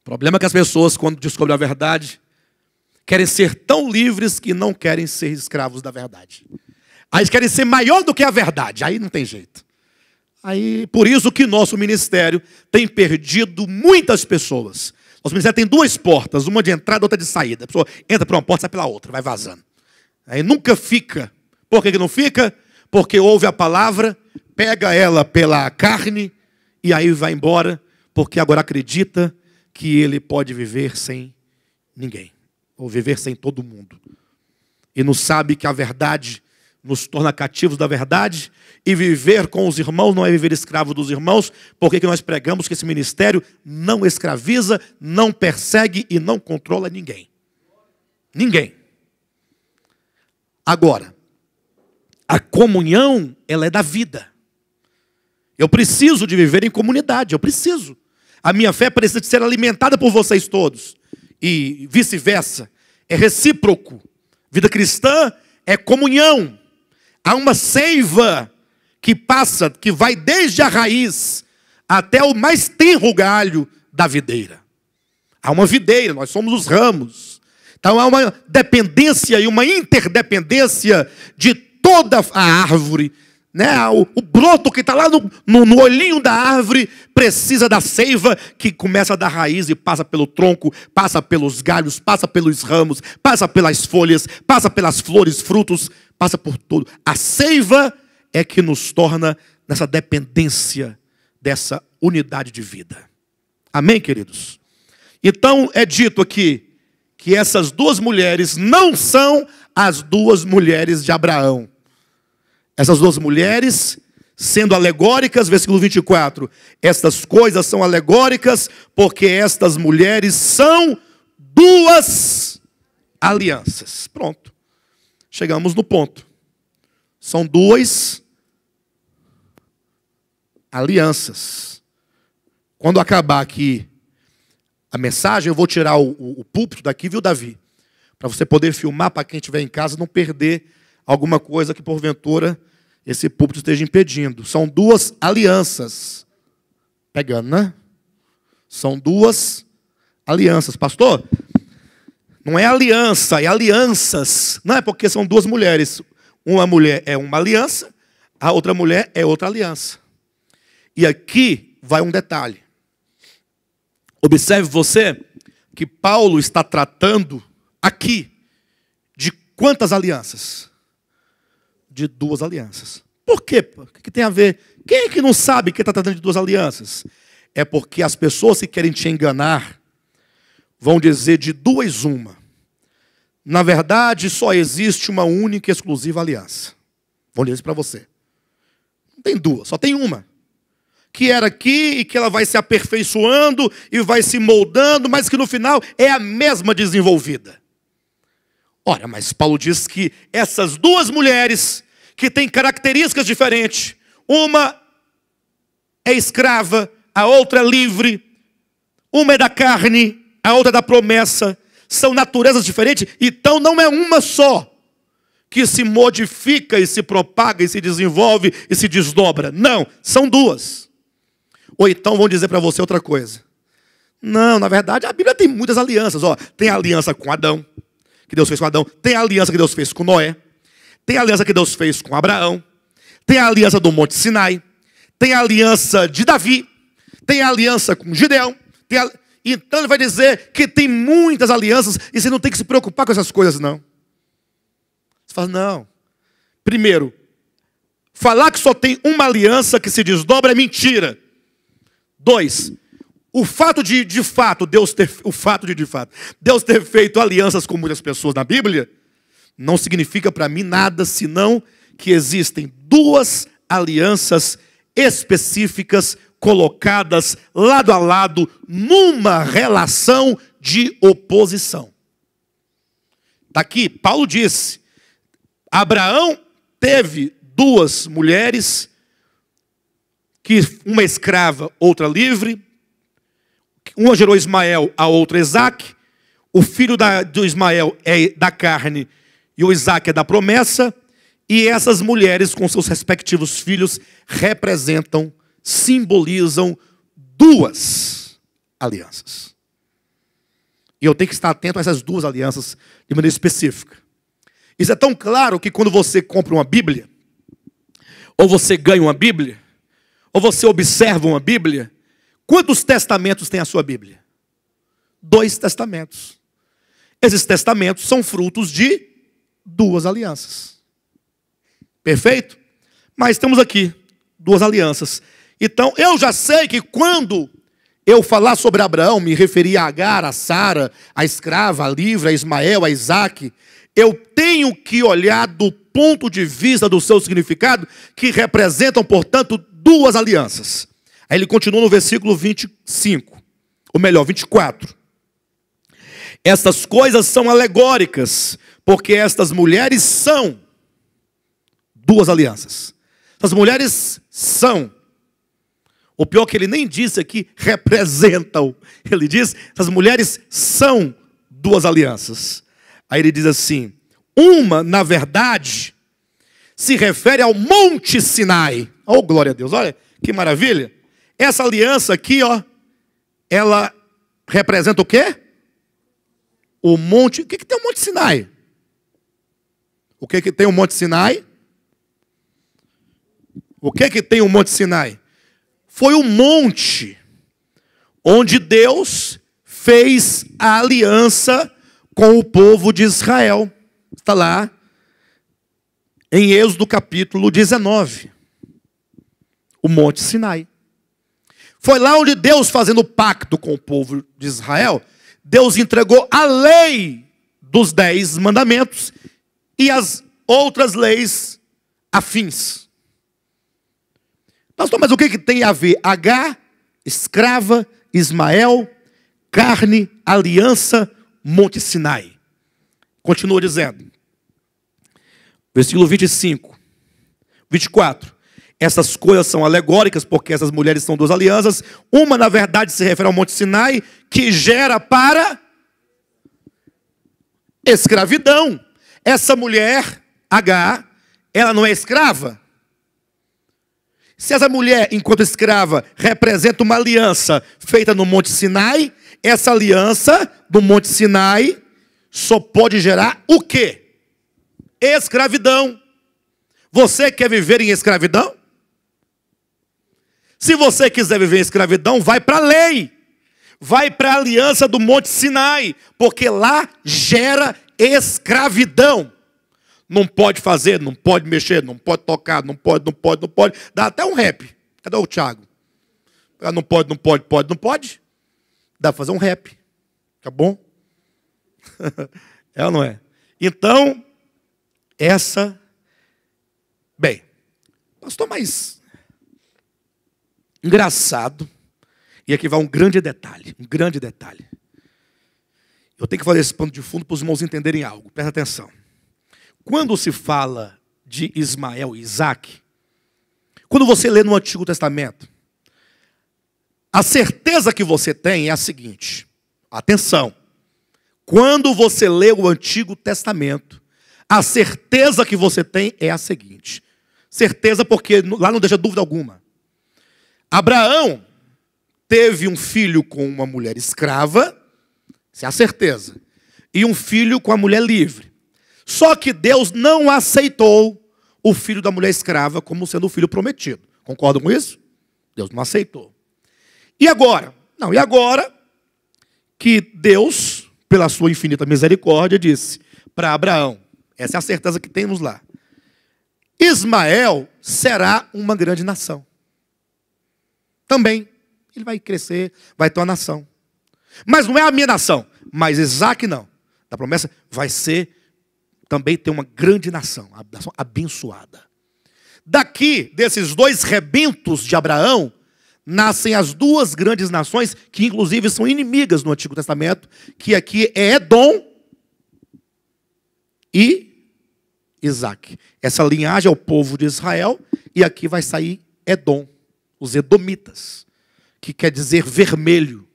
O problema é que as pessoas, quando descobrem a verdade, querem ser tão livres que não querem ser escravos da verdade. Aí querem ser maior do que a verdade. Aí não tem jeito. Aí, por isso que nosso ministério tem perdido muitas pessoas. Nosso ministério tem duas portas, uma de entrada e outra de saída. A pessoa entra por uma porta, sai pela outra, vai vazando. Aí nunca fica. Por que, que não fica? Porque ouve a palavra, pega ela pela carne e aí vai embora, porque agora acredita que ele pode viver sem ninguém, ou viver sem todo mundo. E não sabe que a verdade nos torna cativos da verdade, e viver com os irmãos não é viver escravo dos irmãos, porque que nós pregamos que esse ministério não escraviza, não persegue e não controla ninguém. Ninguém. Agora, a comunhão, ela é da vida. Eu preciso de viver em comunidade, eu preciso. A minha fé precisa de ser alimentada por vocês todos. E vice-versa. É recíproco. Vida cristã é comunhão. Há uma seiva que passa, que vai desde a raiz até o mais tenro galho da videira. Há uma videira, nós somos os ramos. Então há uma dependência e uma interdependência de toda a árvore né? O, o broto que está lá no, no, no olhinho da árvore precisa da seiva que começa da raiz e passa pelo tronco, passa pelos galhos, passa pelos ramos, passa pelas folhas, passa pelas flores, frutos, passa por tudo. A seiva é que nos torna nessa dependência dessa unidade de vida. Amém, queridos? Então é dito aqui que essas duas mulheres não são as duas mulheres de Abraão. Essas duas mulheres sendo alegóricas, versículo 24. Estas coisas são alegóricas porque estas mulheres são duas alianças. Pronto. Chegamos no ponto. São duas alianças. Quando acabar aqui a mensagem, eu vou tirar o, o, o púlpito daqui, viu, Davi? Para você poder filmar, para quem estiver em casa não perder alguma coisa que porventura esse púlpito esteja impedindo. São duas alianças. Pegando, né? São duas alianças. Pastor, não é aliança, é alianças. Não é porque são duas mulheres. Uma mulher é uma aliança, a outra mulher é outra aliança. E aqui vai um detalhe. Observe você que Paulo está tratando aqui de quantas alianças? de duas alianças. Por quê? O que tem a ver? Quem é que não sabe que está tratando de duas alianças? É porque as pessoas que querem te enganar vão dizer de duas uma. Na verdade, só existe uma única e exclusiva aliança. Vou dizer isso para você. Não tem duas, só tem uma. Que era aqui e que ela vai se aperfeiçoando e vai se moldando, mas que no final é a mesma desenvolvida. Ora, mas Paulo diz que essas duas mulheres, que têm características diferentes, uma é escrava, a outra é livre, uma é da carne, a outra é da promessa, são naturezas diferentes, então não é uma só que se modifica e se propaga e se desenvolve e se desdobra. Não, são duas. Ou então vão dizer para você outra coisa. Não, na verdade a Bíblia tem muitas alianças. Ó, tem aliança com Adão, que Deus fez com Adão, tem a aliança que Deus fez com Noé, tem a aliança que Deus fez com Abraão, tem a aliança do Monte Sinai, tem a aliança de Davi, tem a aliança com Gideão. A... Então ele vai dizer que tem muitas alianças e você não tem que se preocupar com essas coisas, não. Você fala, não. Primeiro, falar que só tem uma aliança que se desdobra é mentira. Dois, o fato de, de fato, Deus ter, o fato de, de fato, Deus ter feito alianças com muitas pessoas na Bíblia, não significa para mim nada senão que existem duas alianças específicas colocadas lado a lado numa relação de oposição. Está aqui, Paulo disse: Abraão teve duas mulheres, que uma escrava, outra livre, uma gerou Ismael, a outra Isaac. O filho da, do Ismael é da carne e o Isaac é da promessa. E essas mulheres, com seus respectivos filhos, representam, simbolizam duas alianças. E eu tenho que estar atento a essas duas alianças de maneira específica. Isso é tão claro que quando você compra uma Bíblia, ou você ganha uma Bíblia, ou você observa uma Bíblia, Quantos testamentos tem a sua Bíblia? Dois testamentos. Esses testamentos são frutos de duas alianças. Perfeito? Mas temos aqui duas alianças. Então, eu já sei que quando eu falar sobre Abraão, me referi a Agar, a Sara, a escrava, a livre, a Ismael, a Isaac, eu tenho que olhar do ponto de vista do seu significado, que representam, portanto, duas alianças. Aí ele continua no versículo 25, ou melhor, 24. Estas coisas são alegóricas, porque estas mulheres são duas alianças. Essas mulheres são. O pior é que ele nem disse aqui, representam. Ele diz, essas mulheres são duas alianças. Aí ele diz assim: uma, na verdade, se refere ao Monte Sinai. Oh, glória a Deus, olha que maravilha. Essa aliança aqui, ó, ela representa o quê? O monte. O que, que tem o Monte Sinai? O que, que tem o Monte Sinai? O que, que tem o Monte Sinai? Foi o monte onde Deus fez a aliança com o povo de Israel. Está lá em Êxodo capítulo 19. O Monte Sinai. Foi lá onde Deus, fazendo pacto com o povo de Israel, Deus entregou a lei dos dez mandamentos e as outras leis afins. Pastor, mas o que, que tem a ver H, escrava, Ismael, carne, aliança, Monte Sinai? Continua dizendo. Versículo 25, 24. Essas coisas são alegóricas, porque essas mulheres são duas alianças. Uma, na verdade, se refere ao Monte Sinai, que gera para escravidão. Essa mulher, H, ela não é escrava. Se essa mulher, enquanto escrava, representa uma aliança feita no Monte Sinai, essa aliança do Monte Sinai só pode gerar o quê? Escravidão. Você quer viver em escravidão? Se você quiser viver em escravidão, vai para a lei. Vai para a aliança do Monte Sinai, porque lá gera escravidão. Não pode fazer, não pode mexer, não pode tocar, não pode, não pode, não pode. Dá até um rap. Cadê o Thiago? Ah, não pode, não pode, pode, não pode. Dá para fazer um rap. Tá bom? é ou não é? Então, essa. Bem, pastor, mas engraçado, e aqui vai um grande detalhe, um grande detalhe. Eu tenho que fazer esse pano de fundo para os irmãos entenderem algo, presta atenção. Quando se fala de Ismael e Isaac, quando você lê no Antigo Testamento, a certeza que você tem é a seguinte: atenção, quando você lê o Antigo Testamento, a certeza que você tem é a seguinte: certeza porque lá não deixa dúvida alguma. Abraão teve um filho com uma mulher escrava, isso é a certeza, e um filho com a mulher livre. Só que Deus não aceitou o filho da mulher escrava como sendo o filho prometido. Concordam com isso? Deus não aceitou. E agora? Não, e agora que Deus, pela sua infinita misericórdia, disse para Abraão: essa é a certeza que temos lá. Ismael será uma grande nação também. Ele vai crescer, vai ter uma nação. Mas não é a minha nação. Mas Isaac não. Da promessa vai ser também ter uma grande nação, a nação abençoada. Daqui, desses dois rebentos de Abraão, nascem as duas grandes nações, que inclusive são inimigas no Antigo Testamento, que aqui é Edom e Isaac. Essa linhagem é o povo de Israel, e aqui vai sair Edom os edomitas, que quer dizer vermelho.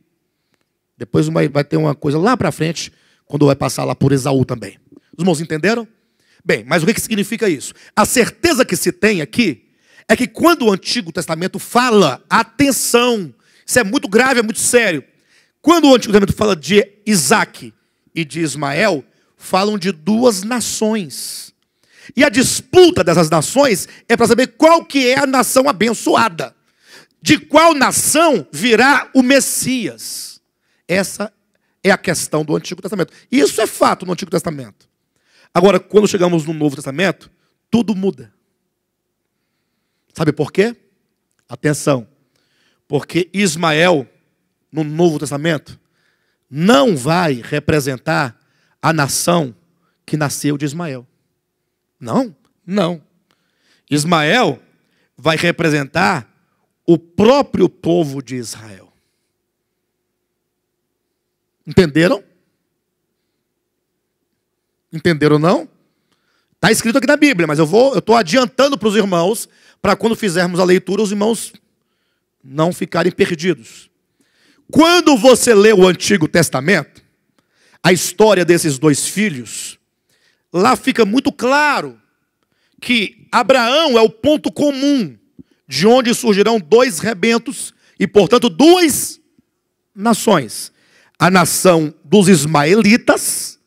Depois vai, ter uma coisa lá para frente, quando vai passar lá por Esaú também. Os irmãos entenderam? Bem, mas o que significa isso? A certeza que se tem aqui é que quando o Antigo Testamento fala, atenção, isso é muito grave, é muito sério. Quando o Antigo Testamento fala de Isaac e de Ismael, falam de duas nações. E a disputa dessas nações é para saber qual que é a nação abençoada. De qual nação virá o Messias? Essa é a questão do Antigo Testamento. Isso é fato no Antigo Testamento. Agora, quando chegamos no Novo Testamento, tudo muda. Sabe por quê? Atenção. Porque Ismael, no Novo Testamento, não vai representar a nação que nasceu de Ismael. Não, não. Ismael vai representar o próprio povo de Israel. Entenderam? Entenderam não? Está escrito aqui na Bíblia, mas eu vou, eu estou adiantando para os irmãos, para quando fizermos a leitura, os irmãos não ficarem perdidos. Quando você lê o Antigo Testamento, a história desses dois filhos, lá fica muito claro que Abraão é o ponto comum de onde surgirão dois rebentos, e portanto duas nações. A nação dos ismaelitas,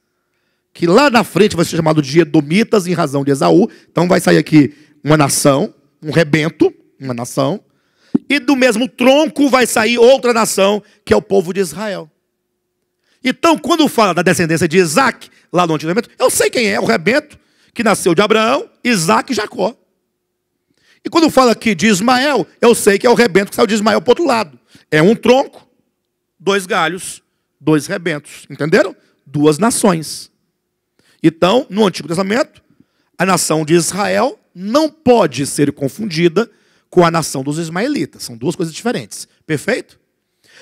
que lá na frente vai ser chamado de Edomitas em razão de Esaú. Então vai sair aqui uma nação, um rebento, uma nação. E do mesmo tronco vai sair outra nação, que é o povo de Israel. Então, quando fala da descendência de Isaac, lá no Antigo Testamento, eu sei quem é, o rebento, que nasceu de Abraão, Isaac e Jacó. E quando eu falo aqui de Ismael, eu sei que é o rebento que saiu de Ismael para o outro lado. É um tronco, dois galhos, dois rebentos. Entenderam? Duas nações. Então, no Antigo Testamento, a nação de Israel não pode ser confundida com a nação dos ismaelitas. São duas coisas diferentes. Perfeito?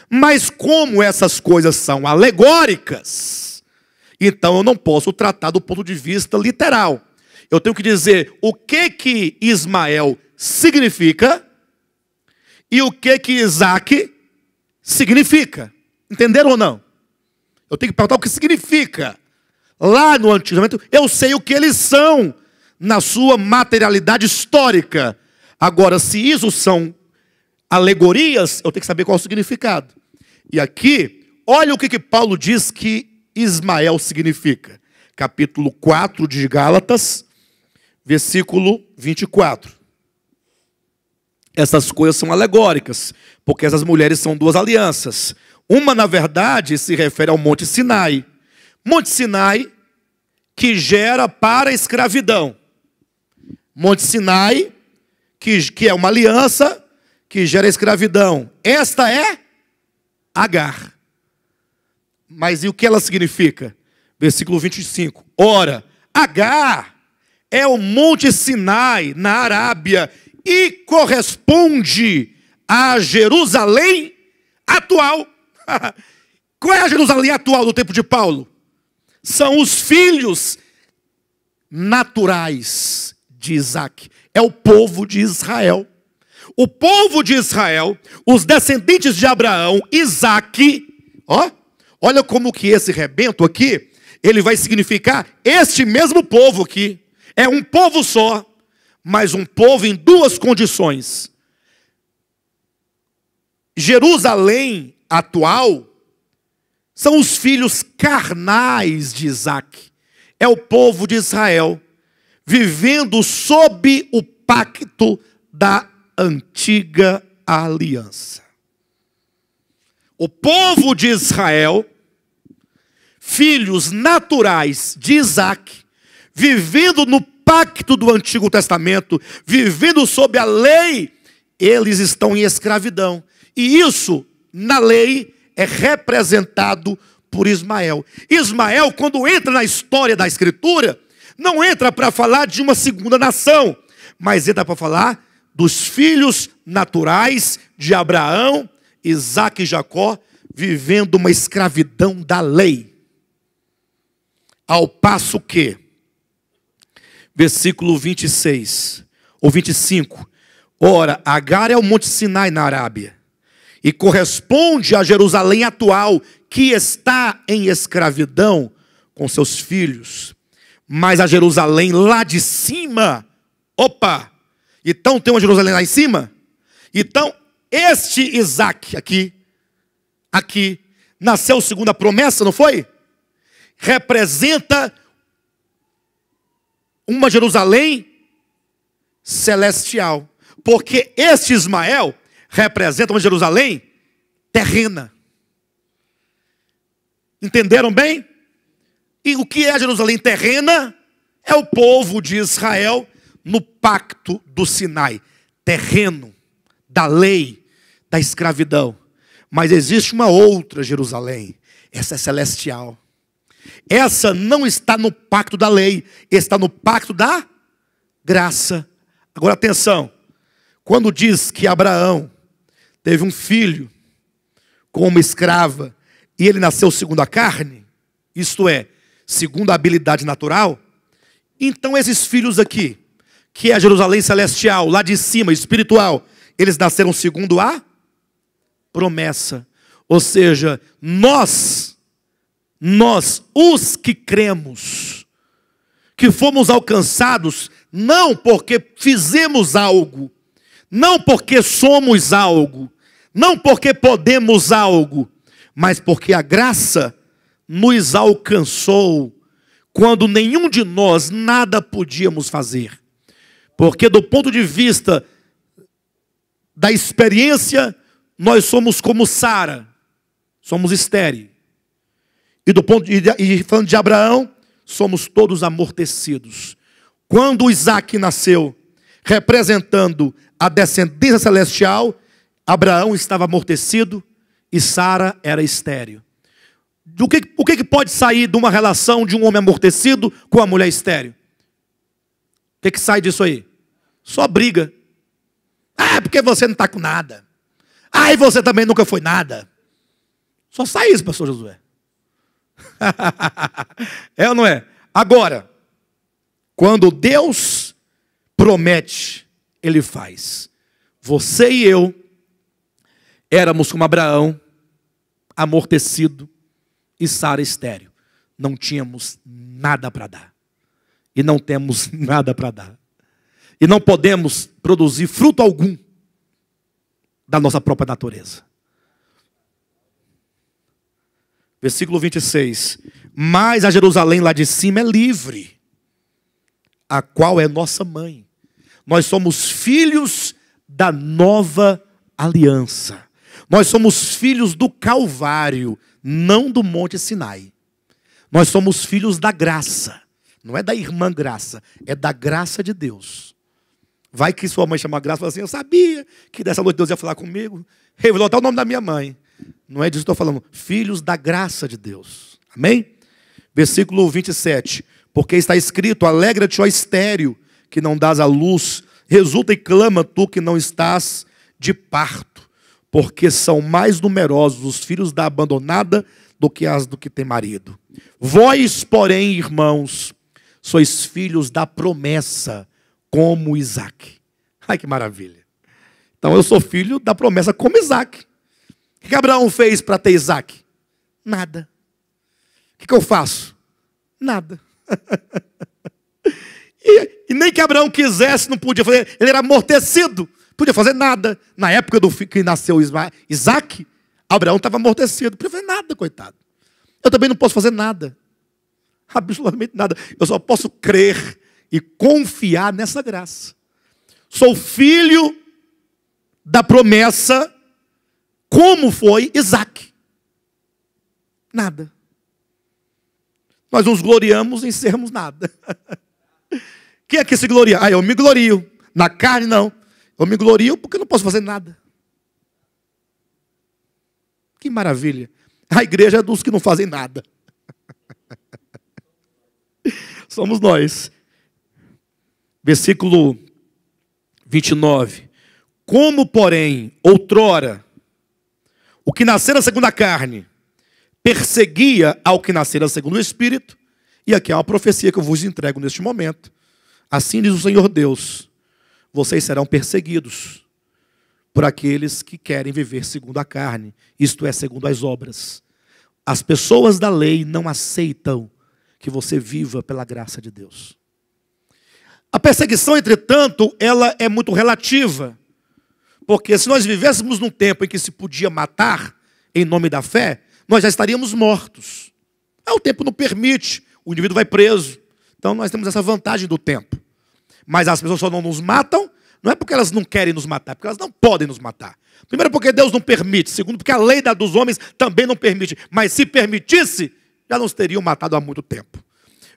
Mas como essas coisas são alegóricas, então eu não posso tratar do ponto de vista literal. Eu tenho que dizer o que que Ismael significa e o que que Isaac significa. Entenderam ou não? Eu tenho que perguntar o que significa. Lá no Antigo Testamento, eu sei o que eles são na sua materialidade histórica. Agora, se isso são alegorias, eu tenho que saber qual é o significado. E aqui, olha o que, que Paulo diz que Ismael significa. Capítulo 4 de Gálatas, versículo 24 essas coisas são alegóricas, porque essas mulheres são duas alianças. Uma, na verdade, se refere ao Monte Sinai. Monte Sinai que gera para a escravidão. Monte Sinai, que, que é uma aliança que gera a escravidão. Esta é Agar. Mas e o que ela significa? Versículo 25. Ora, Agar é o Monte Sinai, na Arábia, e corresponde à Jerusalém atual. Qual é a Jerusalém atual do tempo de Paulo? São os filhos naturais de Isaac, é o povo de Israel. O povo de Israel, os descendentes de Abraão, Isaac, ó, olha como que esse rebento aqui, ele vai significar este mesmo povo aqui. É um povo só mas um povo em duas condições. Jerusalém atual são os filhos carnais de Isaac, é o povo de Israel, vivendo sob o pacto da antiga aliança. O povo de Israel, filhos naturais de Isaac, vivendo no pacto do Antigo Testamento, vivendo sob a lei, eles estão em escravidão. E isso, na lei, é representado por Ismael. Ismael, quando entra na história da Escritura, não entra para falar de uma segunda nação, mas entra para falar dos filhos naturais de Abraão, Isaac e Jacó, vivendo uma escravidão da lei. Ao passo que versículo 26 ou 25. Ora, Agar é o Monte Sinai na Arábia e corresponde a Jerusalém atual, que está em escravidão com seus filhos. Mas a Jerusalém lá de cima, opa! Então tem uma Jerusalém lá em cima? Então este Isaac aqui, aqui, nasceu segundo a promessa, não foi? Representa uma Jerusalém celestial. Porque este Ismael representa uma Jerusalém terrena. Entenderam bem? E o que é Jerusalém terrena? É o povo de Israel no pacto do Sinai terreno, da lei, da escravidão. Mas existe uma outra Jerusalém, essa é celestial. Essa não está no pacto da lei, está no pacto da graça. Agora atenção. Quando diz que Abraão teve um filho com uma escrava e ele nasceu segundo a carne, isto é, segundo a habilidade natural, então esses filhos aqui, que é a Jerusalém celestial, lá de cima, espiritual, eles nasceram segundo a promessa. Ou seja, nós nós, os que cremos, que fomos alcançados não porque fizemos algo, não porque somos algo, não porque podemos algo, mas porque a graça nos alcançou quando nenhum de nós nada podíamos fazer. Porque, do ponto de vista da experiência, nós somos como Sara, somos estéreis. E, do ponto de, e falando de Abraão, somos todos amortecidos. Quando Isaac nasceu, representando a descendência celestial, Abraão estava amortecido e Sara era estéreo. O que, o que pode sair de uma relação de um homem amortecido com uma mulher estéreo? O que, que sai disso aí? Só briga. Ah, é porque você não está com nada. Ah, e você também nunca foi nada. Só sai isso, pastor Josué. é ou não é? Agora, quando Deus promete, Ele faz. Você e eu éramos como Abraão, amortecido, e Sara estéreo. Não tínhamos nada para dar. E não temos nada para dar. E não podemos produzir fruto algum da nossa própria natureza. Versículo 26. Mas a Jerusalém lá de cima é livre, a qual é nossa mãe. Nós somos filhos da nova aliança. Nós somos filhos do Calvário, não do Monte Sinai. Nós somos filhos da graça. Não é da irmã graça, é da graça de Deus. Vai que sua mãe chama graça e fala assim: Eu sabia que dessa noite Deus ia falar comigo. Revelou até o nome da minha mãe. Não é disso que estou falando. Filhos da graça de Deus. Amém? Versículo 27. Porque está escrito: Alegra-te, ó estéreo, que não dás a luz, resulta e clama, tu que não estás de parto, porque são mais numerosos os filhos da abandonada do que as do que tem marido. Vós, porém, irmãos, sois filhos da promessa, como Isaac. Ai que maravilha. Então eu sou filho da promessa como Isaac que Abraão fez para ter Isaac? Nada. O que, que eu faço? Nada. e, e, nem que Abraão quisesse, não podia fazer. Ele era amortecido, podia fazer nada. Na época do que nasceu Isaac, Abraão estava amortecido, não podia fazer nada, coitado. Eu também não posso fazer nada. Absolutamente nada. Eu só posso crer e confiar nessa graça. Sou filho da promessa como foi Isaac. Nada. Nós nos gloriamos em sermos nada. Quem é que se gloria? Ah, eu me glorio. Na carne, não. Eu me glorio porque não posso fazer nada. Que maravilha. A igreja é dos que não fazem nada. Somos nós. Versículo 29. Como, porém, outrora o que nascera segundo a carne perseguia ao que nascera segundo o Espírito, e aqui é uma profecia que eu vos entrego neste momento. Assim diz o Senhor Deus: vocês serão perseguidos por aqueles que querem viver segundo a carne, isto é, segundo as obras. As pessoas da lei não aceitam que você viva pela graça de Deus. A perseguição, entretanto, ela é muito relativa. Porque se nós vivêssemos num tempo em que se podia matar em nome da fé, nós já estaríamos mortos. Ah, o tempo não permite, o indivíduo vai preso. Então nós temos essa vantagem do tempo. Mas as pessoas só não nos matam, não é porque elas não querem nos matar, é porque elas não podem nos matar. Primeiro, porque Deus não permite. Segundo, porque a lei da dos homens também não permite. Mas se permitisse, já nos teriam matado há muito tempo.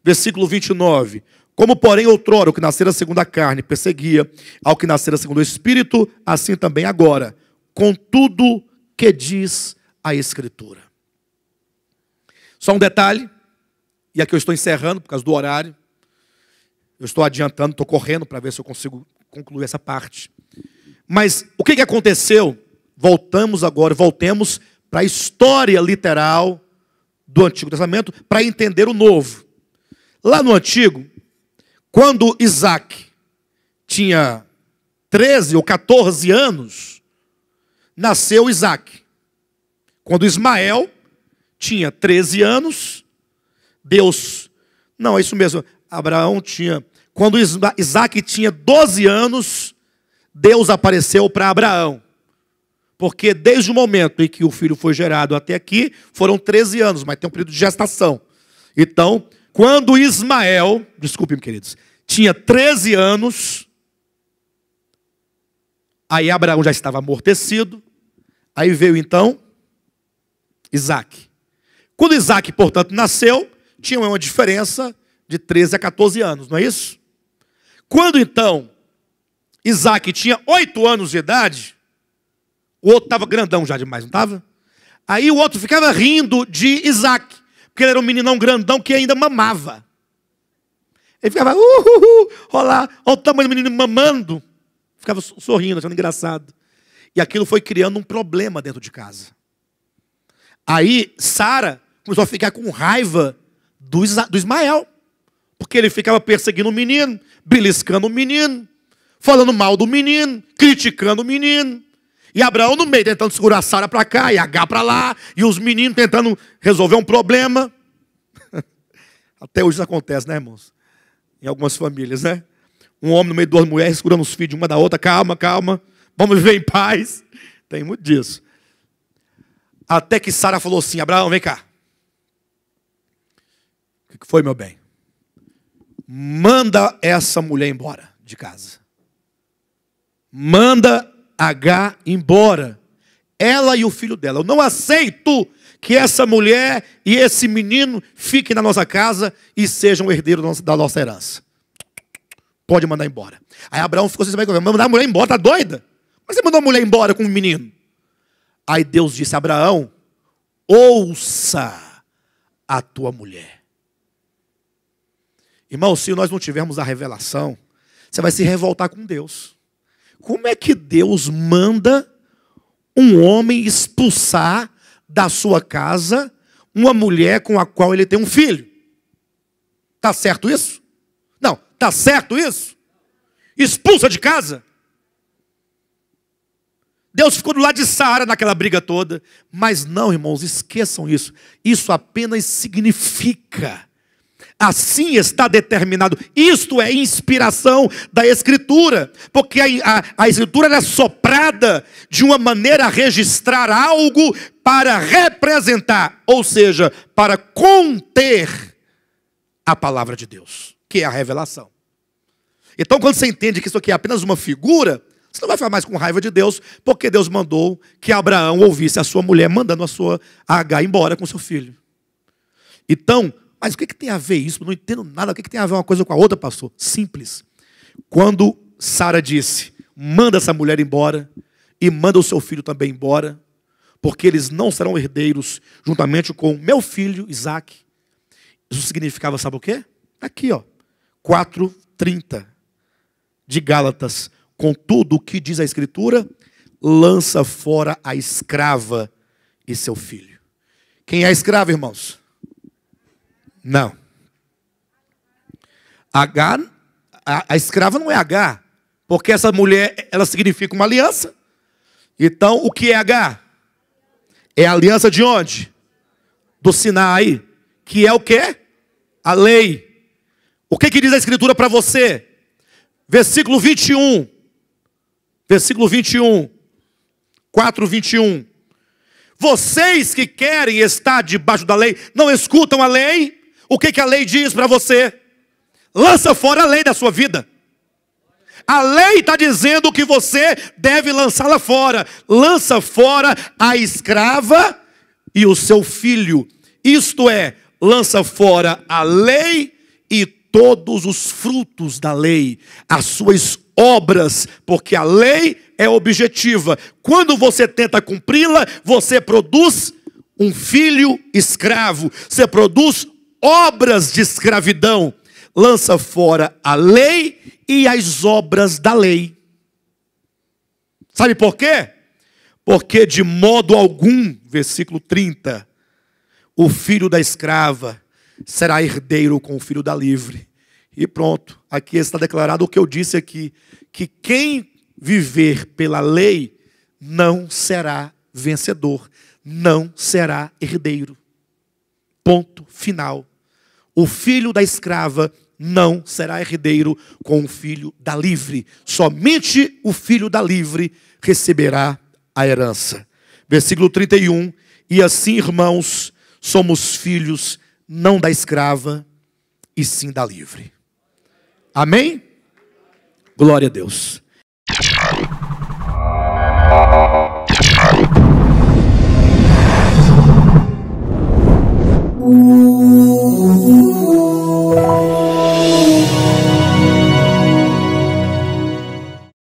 Versículo 29. Como, porém, outrora o que nascera segundo a carne perseguia ao que nascera segundo o espírito, assim também agora, com tudo que diz a Escritura. Só um detalhe, e aqui eu estou encerrando por causa do horário. Eu estou adiantando, estou correndo para ver se eu consigo concluir essa parte. Mas o que, que aconteceu? Voltamos agora, voltemos para a história literal do Antigo Testamento para entender o Novo. Lá no Antigo, quando Isaac tinha 13 ou 14 anos, nasceu Isaac. Quando Ismael tinha 13 anos, Deus. Não, é isso mesmo. Abraão tinha. Quando Isaac tinha 12 anos, Deus apareceu para Abraão. Porque desde o momento em que o filho foi gerado até aqui, foram 13 anos, mas tem um período de gestação. Então, quando Ismael, desculpe-me, queridos, tinha 13 anos, aí Abraão já estava amortecido, aí veio então Isaac. Quando Isaac, portanto, nasceu, tinha uma diferença de 13 a 14 anos, não é isso? Quando então Isaac tinha 8 anos de idade, o outro estava grandão já demais, não estava? Aí o outro ficava rindo de Isaac. Porque ele era um meninão grandão que ainda mamava. Ele ficava, uhul, uh, olá, olha o tamanho do menino mamando. Ficava sorrindo, achando engraçado. E aquilo foi criando um problema dentro de casa. Aí Sara começou a ficar com raiva do, Isa, do Ismael. Porque ele ficava perseguindo o menino, beliscando o menino, falando mal do menino, criticando o menino. E Abraão no meio, tentando segurar Sara para cá e H para lá, e os meninos tentando resolver um problema. Até hoje isso acontece, né, irmãos? Em algumas famílias, né? Um homem no meio de duas mulheres segurando os filhos de uma da outra, calma, calma, vamos viver em paz. Tem muito disso. Até que Sara falou assim: Abraão, vem cá. O que foi, meu bem? Manda essa mulher embora de casa. Manda H embora. Ela e o filho dela. Eu não aceito que essa mulher e esse menino fiquem na nossa casa e sejam herdeiros da nossa herança. Pode mandar embora. Aí Abraão ficou assim, mandar a mulher embora, tá doida? Mas você mandou a mulher embora com o um menino. Aí Deus disse, Abraão, ouça a tua mulher. Irmão, se nós não tivermos a revelação, você vai se revoltar com Deus. Como é que Deus manda um homem expulsar da sua casa uma mulher com a qual ele tem um filho? Tá certo isso? Não, tá certo isso? Expulsa de casa? Deus ficou do lado de Saara naquela briga toda. Mas não, irmãos, esqueçam isso. Isso apenas significa assim está determinado. Isto é inspiração da Escritura, porque a, a, a Escritura era soprada de uma maneira a registrar algo para representar, ou seja, para conter a palavra de Deus, que é a revelação. Então, quando você entende que isso aqui é apenas uma figura, você não vai ficar mais com raiva de Deus, porque Deus mandou que Abraão ouvisse a sua mulher mandando a sua H embora com seu filho. Então, mas o que, que tem a ver isso? não entendo nada. O que, que tem a ver uma coisa com a outra, pastor? Simples. Quando Sara disse: manda essa mulher embora e manda o seu filho também embora, porque eles não serão herdeiros juntamente com meu filho Isaac. Isso significava, sabe o quê? Aqui, ó, 4:30 de Gálatas. Contudo, o que diz a Escritura? Lança fora a escrava e seu filho. Quem é escravo, irmãos? Não. H, a, a escrava não é H, porque essa mulher, ela significa uma aliança. Então, o que é H? É aliança de onde? Do Sinai, que é o que? A lei. O que, que diz a escritura para você? Versículo 21. Versículo 21. 4, 21. Vocês que querem estar debaixo da lei, não escutam a lei? O que, que a lei diz para você? Lança fora a lei da sua vida. A lei está dizendo que você deve lançá-la fora. Lança fora a escrava e o seu filho. Isto é, lança fora a lei e todos os frutos da lei, as suas obras, porque a lei é objetiva. Quando você tenta cumpri-la, você produz um filho escravo, você produz obras de escravidão, lança fora a lei e as obras da lei. Sabe por quê? Porque de modo algum, versículo 30, o filho da escrava será herdeiro com o filho da livre. E pronto, aqui está declarado o que eu disse aqui: que quem viver pela lei não será vencedor, não será herdeiro. Ponto final o filho da escrava não será herdeiro com o filho da livre. Somente o filho da livre receberá a herança. Versículo 31. E assim, irmãos, somos filhos não da escrava, e sim da livre. Amém? Glória a Deus.